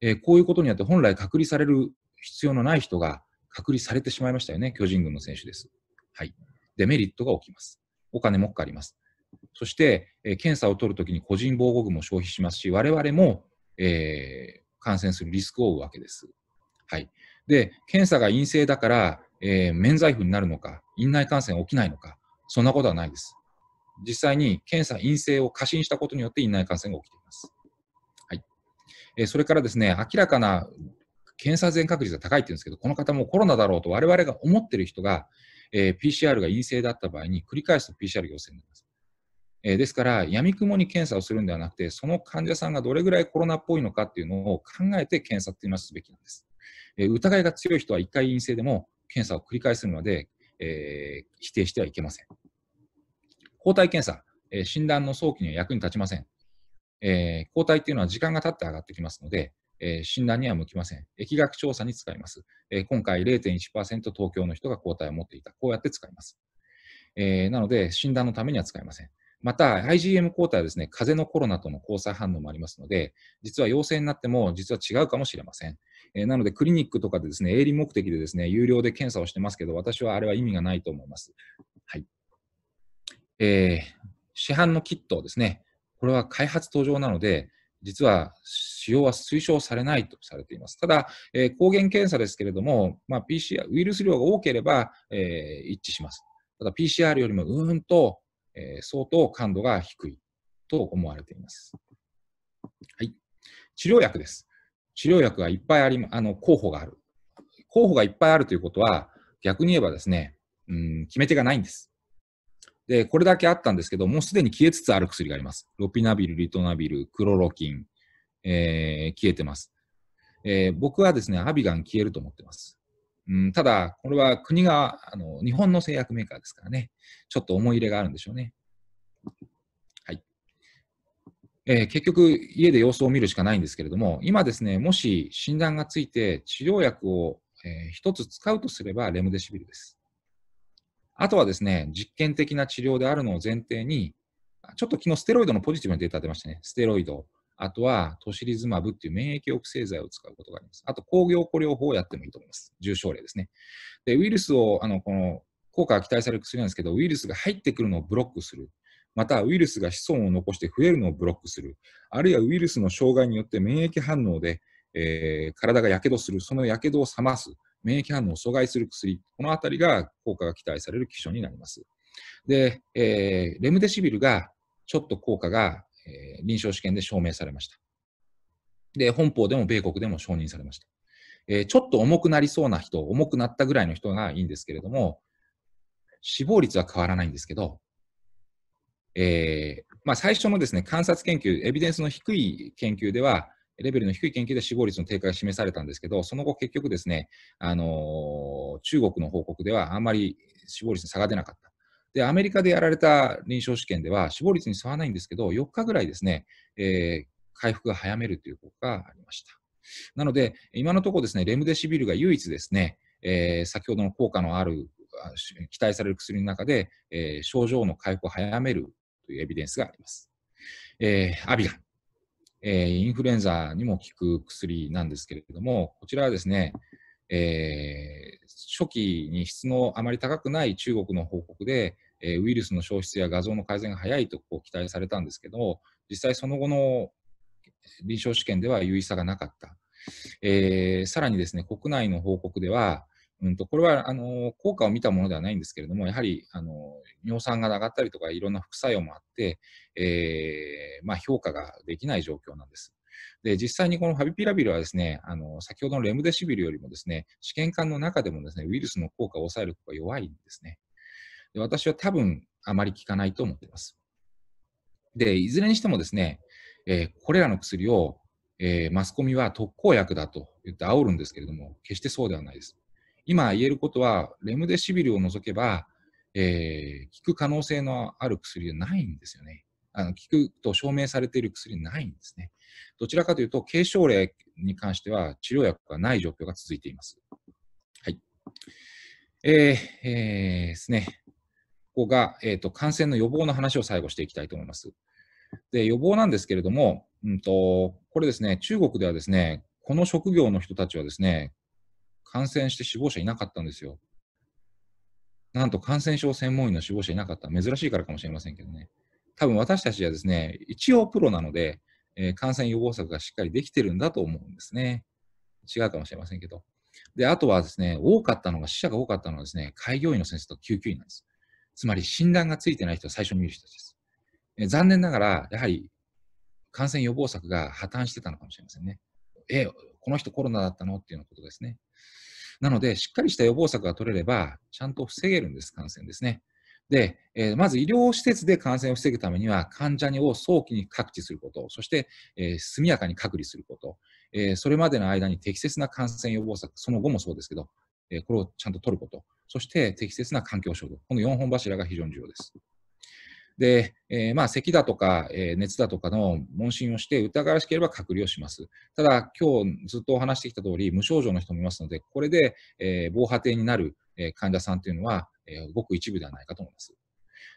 えこういうことによって本来隔離される必要のない人が隔離されてしまいましたよね、巨人軍の選手です。はい。デメリットが起きます。お金もかかります。そして、え検査を取るときに個人防護具も消費しますし、我々も、え感染するリスクを負うわけです。はい。で、検査が陰性だから、えー、免罪符になるのか、院内感染起きないのか、そんなことはないです。実際に検査陰性を過信したことによって院内感染が起きています。はい。えー、それからですね、明らかな検査全確率が高いって言うんですけど、この方もコロナだろうと我々が思ってる人が、えー、PCR が陰性だった場合に繰り返すと PCR 陽性になります。えー、ですから、やみくもに検査をするんではなくて、その患者さんがどれぐらいコロナっぽいのかっていうのを考えて検査っていうのはすべきなんです。え疑いが強い人は1回陰性でも検査を繰り返すので、えー、否定してはいけません。抗体検査、え診断の早期には役に立ちません。えー、抗体っていうのは時間が経って上がってきますので、えー、診断には向きません。疫学調査に使います。えー、今回0.1%東京の人が抗体を持っていた。こうやって使います。えなので、診断のためには使いません。また、IgM 抗体はですね、風邪のコロナとの交差反応もありますので、実は陽性になっても、実は違うかもしれません。えなので、クリニックとかでですね、営利目的でですね、有料で検査をしてますけど、私はあれは意味がないと思います。はい。えー、市販のキットですね、これは開発途上なので、実は使用は推奨されないとされています。ただ、えー、抗原検査ですけれども、まあ、PCR、ウイルス量が多ければ、えー、一致します。ただ、PCR よりもうーんと、えー、相当感度が低いと思われています。はい。治療薬です。治療薬がいっぱいあり、あの、候補がある。候補がいっぱいあるということは、逆に言えばですね、うん、決め手がないんです。で、これだけあったんですけど、もうすでに消えつつある薬があります。ロピナビル、リトナビル、クロロキン、えー、消えてます。えー、僕はですね、アビガン消えると思ってます。うん、ただ、これは国があの、日本の製薬メーカーですからね、ちょっと思い入れがあるんでしょうね。えー、結局、家で様子を見るしかないんですけれども、今ですね、もし診断がついて治療薬を、えー、1つ使うとすればレムデシビルです。あとはですね、実験的な治療であるのを前提に、ちょっと昨日ステロイドのポジティブなデータ出ましたね。ステロイド、あとはトシリズマブっていう免疫抑制剤を使うことがあります。あと、抗凝固療法をやってもいいと思います。重症例ですね。で、ウイルスを、あの、この、効果が期待される薬なんですけど、ウイルスが入ってくるのをブロックするまたウイルスが子孫を残して増えるのをブロックする、あるいはウイルスの障害によって免疫反応で、えー、体がやけどする、そのやけどを冷ます、免疫反応を阻害する薬、このあたりが効果が期待される基礎になります。で、えー、レムデシビルがちょっと効果が、えー、臨床試験で証明されました。で、本邦でも米国でも承認されました。えー、ちょっと重くなりそうな人、重くなったぐらいの人がいいんですけれども、死亡率は変わらないんですけど、えー、まあ、最初のですね観察研究、エビデンスの低い研究では、レベルの低い研究で死亡率の低下が示されたんですけど、その後、結局ですね、あのー、中国の報告ではあんまり死亡率に差が出なかった。で、アメリカでやられた臨床試験では、死亡率に差はないんですけど、4日ぐらいですね、えー、回復が早めるという効果がありました。なので、今のところですね、レムデシビルが唯一ですね、えー、先ほどの効果のある期待される薬の中で、えー、症状の回復を早めるというエビデンスがあります。えー、アビガン、えー、インフルエンザにも効く薬なんですけれども、こちらはですね、えー、初期に質のあまり高くない中国の報告で、えウイルスの消失や画像の改善が早いとこう期待されたんですけど、実際その後の臨床試験では有意差がなかった。えー、さらにですね、国内の報告では、うんと、これはあの効果を見たものではないんですけれども、やはりあの尿酸が上がったりとか、いろんな副作用もあって、えー、まあ、評価ができない状況なんです。で、実際にこのファビピラビルはですね、あの、先ほどのレムデシビルよりもですね、試験管の中でもですね、ウイルスの効果を抑えることが弱いんですね。で私は多分、あまり効かないと思っています。で、いずれにしてもですね、えー、これらの薬を、えー、マスコミは特効薬だと言って煽るんですけれども、決してそうではないです。今言えることは、レムデシビルを除けば、えー、効く可能性のある薬はないんですよね。あの効くと証明されている薬ないんですね。どちらかというと、軽症例に関しては治療薬がない状況が続いています。はい。えー、えー、ですね。ここが、えーと感染の予防の話を最後していきたいと思います。で予防なんですけれども、うんと、これですね、中国ではですね、この職業の人たちはですね、感染して死亡者いなかったんですよ。なんと感染症専門医の死亡者いなかった。珍しいからかもしれませんけどね。多分私たちはですね、一応プロなので、えー、感染予防策がしっかりできてるんだと思うんですね。違うかもしれませんけど。で、あとはですね、多かったのが、死者が多かったのはですね、開業医の先生と救急医なんです。つまり診断がついてない人を最初に見る人たちです。えー、残念ながら、やはり感染予防策が破綻してたのかもしれませんね。えー、この人コロナだったのっていうようなことですね。なので、しっかりした予防策が取れれば、ちゃんと防げるんです、感染ですね。で、えー、まず医療施設で感染を防ぐためには、患者を早期に覚知すること、そして、えー、速やかに隔離すること、えー、それまでの間に適切な感染予防策、その後もそうですけど、えこれをちゃんと取ること、そして適切な環境消毒、この4本柱が非常に重要です。で、えー、まあ、咳だとか、えー、熱だとかの問診をして、疑わしければ隔離をします。ただ、今日ずっとお話してきた通り、無症状の人もいますので、これで、えー、防波堤になる、え患者さんというのは、えごく一部ではないかと思います。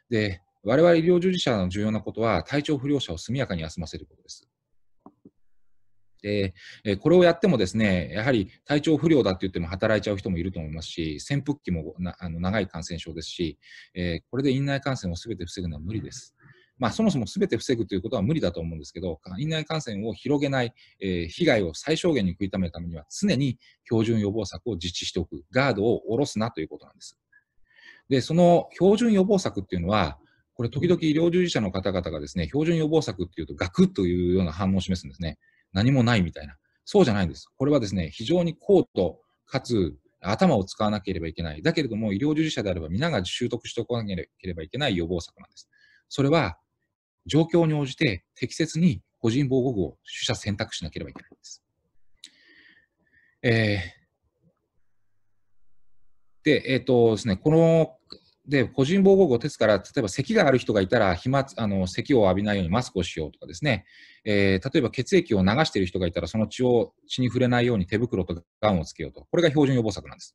で、我々医療従事者の重要なことは、体調不良者を速やかに休ませることです。で、えこれをやってもですね、やはり体調不良だって言っても働いちゃう人もいると思いますし、潜伏期もあの長い感染症ですし、えこれで院内感染を全て防ぐのは無理です。まあ、そもそも全て防ぐということは無理だと思うんですけど、院内感染を広げない、えー、被害を最小限に食い止めるためには、常に標準予防策を実施しておく、ガードを下ろすなということなんです。で、その標準予防策っていうのは、これ、時々医療従事者の方々がですね、標準予防策っていうと、ガクッというような反応を示すんですね。何もないみたいな。そうじゃないんです。これはですね、非常に高度かつ頭を使わなければいけない。だけれども、医療従事者であれば皆が習得しておかなければいけない予防策なんです。それは、状況に応じて適切に個人防護具を取捨選択しなければいけないんです。えー、で、えっ、ー、とですね、こので、個人防護をですから、例えば咳がある人がいたら、飛沫、あの、咳を浴びないようにマスクをしようとかですね、えー、例えば血液を流している人がいたら、その血を、血に触れないように手袋とガンをつけようと。これが標準予防策なんです。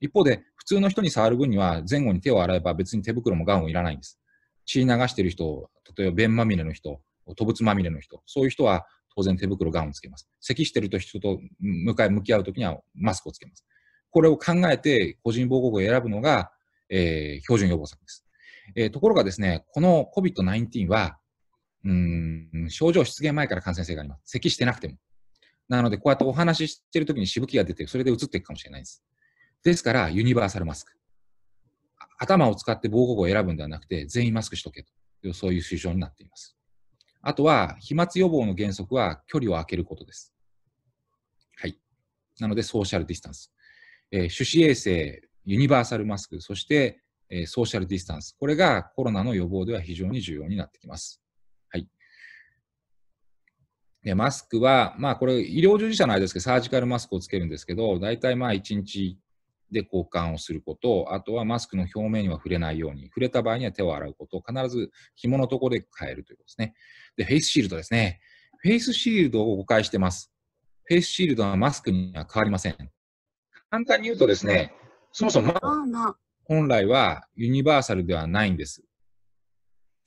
一方で、普通の人に触る分には、前後に手を洗えば別に手袋もガンもいらないんです。血流している人、例えば便まみれの人、吐物まみれの人、そういう人は当然手袋、ガンをつけます。咳していると人と向かい向き合うときにはマスクをつけます。これを考えて、個人防護具を選ぶのが、えー、標準予防策です。えー、ところがですね、この COVID-19 は、うん、症状出現前から感染性があります。咳してなくても。なので、こうやってお話ししてるときにしぶきが出て、それでうつっていくかもしれないです。ですから、ユニバーサルマスク。頭を使って防護具を選ぶんではなくて、全員マスクしとけとそういう主張になっています。あとは、飛沫予防の原則は距離を空けることです。はい。なので、ソーシャルディスタンス。えー、手指衛生、ユニバーサルマスク、そして、えー、ソーシャルディスタンス。これがコロナの予防では非常に重要になってきます。はい。で、マスクは、まあこれ医療従事者の間ですけど、サージカルマスクをつけるんですけど、大体まあ1日で交換をすること、あとはマスクの表面には触れないように、触れた場合には手を洗うこと、必ず紐のところで変えるということですね。で、フェイスシールドですね。フェイスシールドを誤解してます。フェイスシールドはマスクには変わりません。簡単に言うとですね、そもそも、本来はユニバーサルではないんです。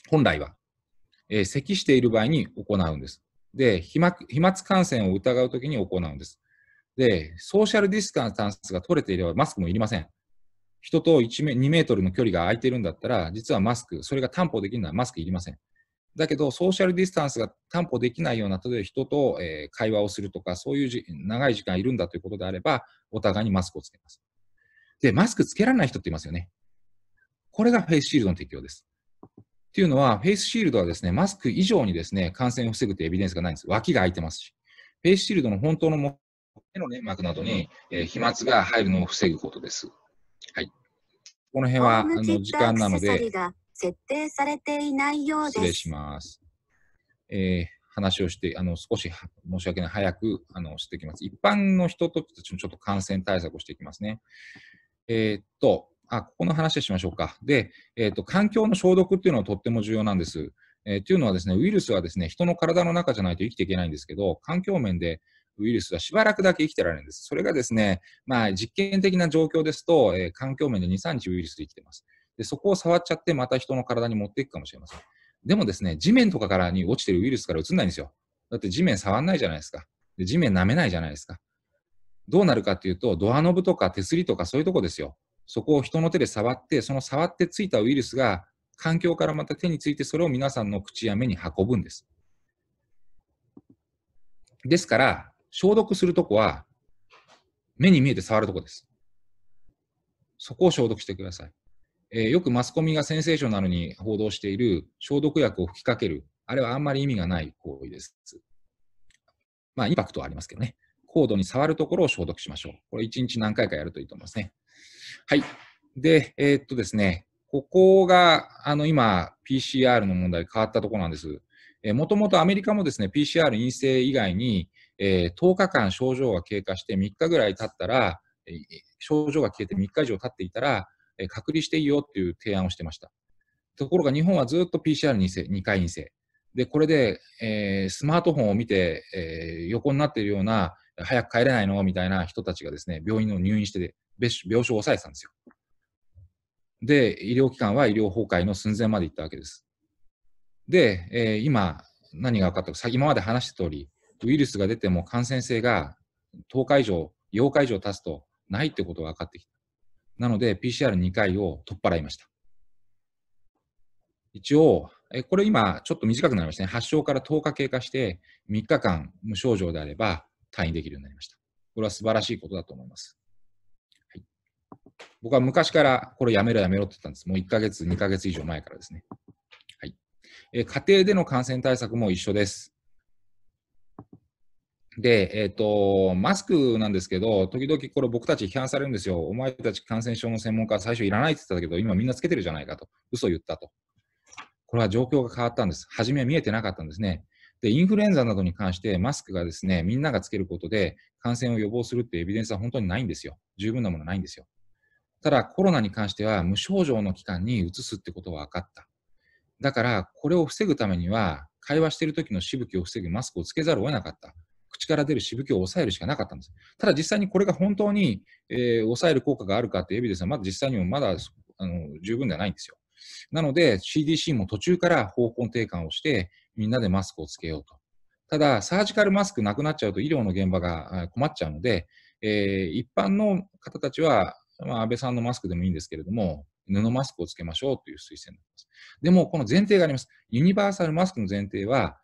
本来は。えー、咳している場合に行うんです。で、飛沫感染を疑うときに行うんです。で、ソーシャルディスタンスが取れていればマスクもいりません。人と1メ2メートルの距離が空いてるんだったら、実はマスク、それが担保できるのはマスクいりません。だけど、ソーシャルディスタンスが担保できないような、例えば人と、えー、会話をするとか、そういうじ長い時間いるんだということであれば、お互いにマスクをつけます。で、マスクつけられない人っていますよね。これがフェイスシールドの適用です。っていうのは、フェイスシールドはですね、マスク以上にですね、感染を防ぐというエビデンスがないんです。脇が空いてますし。フェイスシールドの本当の目目の粘膜などに、えー、飛沫が入るのを防ぐことです。はい。この辺は、あの、時間なので。設定されていないようです。失礼します。えー、話をして、あの、少し申し訳ない、早く、あの、していきます。一般の人とちょっと感染対策をしていきますね。えー、っと、あ、ここの話しましょうか。で、えー、っと、環境の消毒っていうのはとっても重要なんです。えー、っていうのはですね、ウイルスはですね、人の体の中じゃないと生きていけないんですけど、環境面でウイルスはしばらくだけ生きてられるんです。それがですね、まあ、実験的な状況ですと、えー、環境面で2、3日ウイルスで生きてます。で、そこを触っちゃって、また人の体に持っていくかもしれません。でもですね、地面とかからに落ちてるウイルスから移んないんですよ。だって地面触んないじゃないですか。で地面舐めないじゃないですか。どうなるかっていうと、ドアノブとか手すりとかそういうとこですよ。そこを人の手で触って、その触ってついたウイルスが環境からまた手について、それを皆さんの口や目に運ぶんです。ですから、消毒するとこは、目に見えて触るとこです。そこを消毒してください。えー、よくマスコミがセンセーショナルに報道している消毒薬を吹きかける、あれはあんまり意味がない行為です。まあ、インパクトはありますけどね。コードに触るところを消毒しましょう。これ1日何回かやるといいと思いますね。はい。で、えー、っとですね、ここが、あの、今、PCR の問題変わったところなんです。えー、もともとアメリカもですね、PCR 陰性以外に、えー、10日間症状が経過して3日ぐらい経ったら、え症状が消えて3日以上経っていたら、え隔離していいよっていう提案をしてました。ところが日本はずっと PCR 陰2回陰性。で、これで、えー、スマートフォンを見て、えー、横になっているような早く帰れないのみたいな人たちがですね、病院の入院して、病床を抑えてたんですよ。で、医療機関は医療崩壊の寸前まで行ったわけです。で、えー、今、何が分かったか、今まで話した通り、ウイルスが出ても感染性が10日以上、8日以上経つとないってことが分かってきた。なので、PCR2 回を取っ払いました。一応、えこれ今、ちょっと短くなりましたね。発症から10日経過して、3日間無症状であれば、退院できるようになりました。これは素晴らしいことだと思います。僕は昔からこれやめろやめろって言ったんです。もう1ヶ月、2ヶ月以上前からですね。はい、え家庭での感染対策も一緒です。で、えっ、ー、と、マスクなんですけど、時々これ僕たち批判されるんですよ。お前たち感染症の専門家、最初いらないって言ったけど、今みんなつけてるじゃないかと。嘘を言ったと。これは状況が変わったんです。初めは見えてなかったんですね。で、インフルエンザなどに関してマスクがですね、みんながつけることで感染を予防するっていうエビデンスは本当にないんですよ。十分なものないんですよ。ただ、コロナに関しては無症状の期間に移すってことは分かった。だから、これを防ぐためには、会話している時のしぶきを防ぐマスクをつけざるを得なかった。口から出るしぶきを抑えるしかなかったんです。ただ実際にこれが本当に、えー、抑える効果があるかってエビデンスはまだ実際にもまだあの十分ではないんですよ。なので CDC も途中から方向転換をして、みんなでマスクをつけようと。ただ、サージカルマスクなくなっちゃうと医療の現場が困っちゃうので、えー、一般の方たちは、まあ、安倍さんのマスクでもいいんですけれども、布マスクをつけましょうという推薦になります。でも、この前提があります。ユニバーサルマスクの前提は、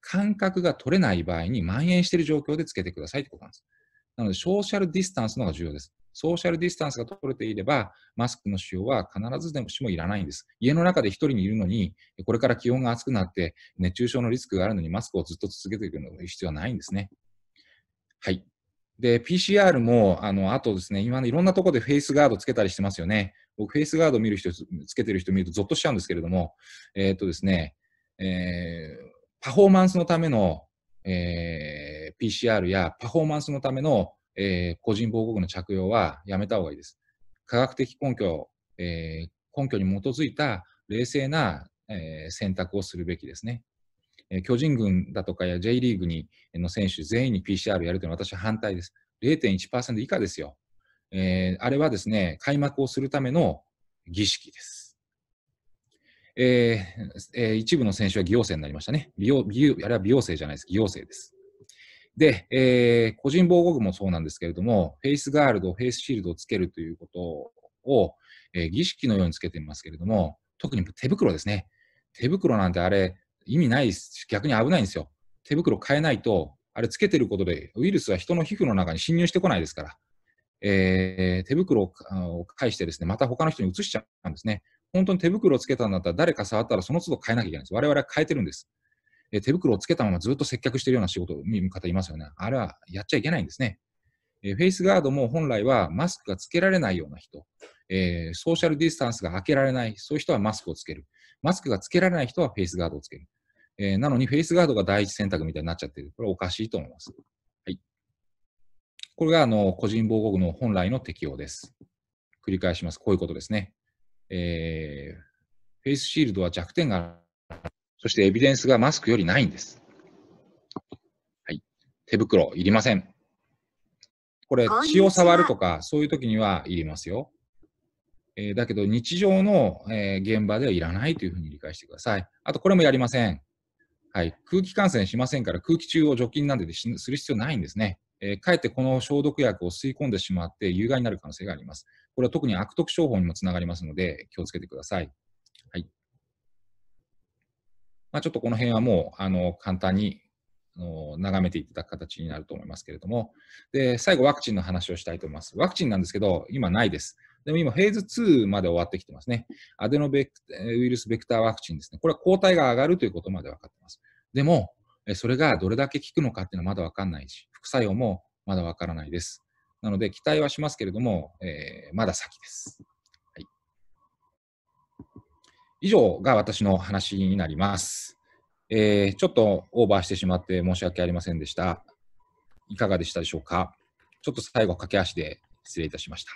感覚が取れない場合に蔓延している状況でつけてくださいってことなんです。なので、ソーシャルディスタンスの方が重要です。ソーシャルディスタンスが取れていれば、マスクの使用は必ずでもしもいらないんです。家の中で1人にいるのに、これから気温が暑くなって、熱中症のリスクがあるのにマスクをずっと続けていくの必要はないんですね。はい。で、PCR も、あの、あとですね、今ね、いろんなところでフェイスガードつけたりしてますよね。僕、フェイスガード見る人、つけてる人見るとゾッとしちゃうんですけれども、えー、っとですね、えー、パフォーマンスのための、えー、PCR やパフォーマンスのためのえー、個人防護具の着用はやめた方がいいです。科学的根拠、えー、根拠に基づいた冷静な、えー、選択をするべきですね。えー、巨人軍だとかや J リーグにの選手全員に PCR やるというのは私は反対です。0.1%以下ですよ。えー、あれはですね、開幕をするための儀式です。えーえー、一部の選手は偽陽性になりましたね。美容美容あれは美容じゃないです。偽陽性です。で、えー、個人防護具もそうなんですけれども、フェイスガールド、フェイスシールドをつけるということを、えー、儀式のようにつけていますけれども、特に手袋ですね。手袋なんてあれ、意味ないし、逆に危ないんですよ。手袋変えないと、あれつけてることで、ウイルスは人の皮膚の中に侵入してこないですから、えー、手袋を返してですね、また他の人に移しちゃうんですね。本当に手袋をつけたんだったら、誰か触ったらその都度変えなきゃいけないんです。我々は変えてるんです。え手袋をつけたままずっと接客しているような仕事を方いますよね。あれはやっちゃいけないんですね。えフェイスガードも本来はマスクがつけられないような人、えー、ソーシャルディスタンスが開けられない、そういう人はマスクをつける。マスクがつけられない人はフェイスガードをつける。えー、なのにフェイスガードが第一選択みたいになっちゃってる。これおかしいと思います。はい。これがあの個人防護具の本来の適用です。繰り返します。こういうことですね。えー、フェイスシールドは弱点がそしてエビデンスがマスクよりないんです。はい。手袋いりません。これ、血を触るとか、そういう時にはいりますよ。えー、だけど、日常の、えー、現場ではいらないというふうに理解してください。あと、これもやりません。はい。空気感染しませんから、空気中を除菌なんてする必要ないんですね。えー、かえってこの消毒薬を吸い込んでしまって有害になる可能性があります。これは特に悪徳商法にもつながりますので、気をつけてください。はい。まあ、ちょっとこの辺はもうあの簡単に眺めていただく形になると思いますけれども、で最後、ワクチンの話をしたいと思います。ワクチンなんですけど、今ないです。でも今、フェーズ2まで終わってきてますね。アデノベクウイルスベクターワクチンですね。これは抗体が上がるということまで分かってます。でも、それがどれだけ効くのかっていうのはまだ分かんないし、副作用もまだ分からないです。なので、期待はしますけれども、えー、まだ先です。以上が私の話になります。えー、ちょっとオーバーしてしまって申し訳ありませんでした。いかがでしたでしょうか。ちょっと最後、駆け足で失礼いたしました。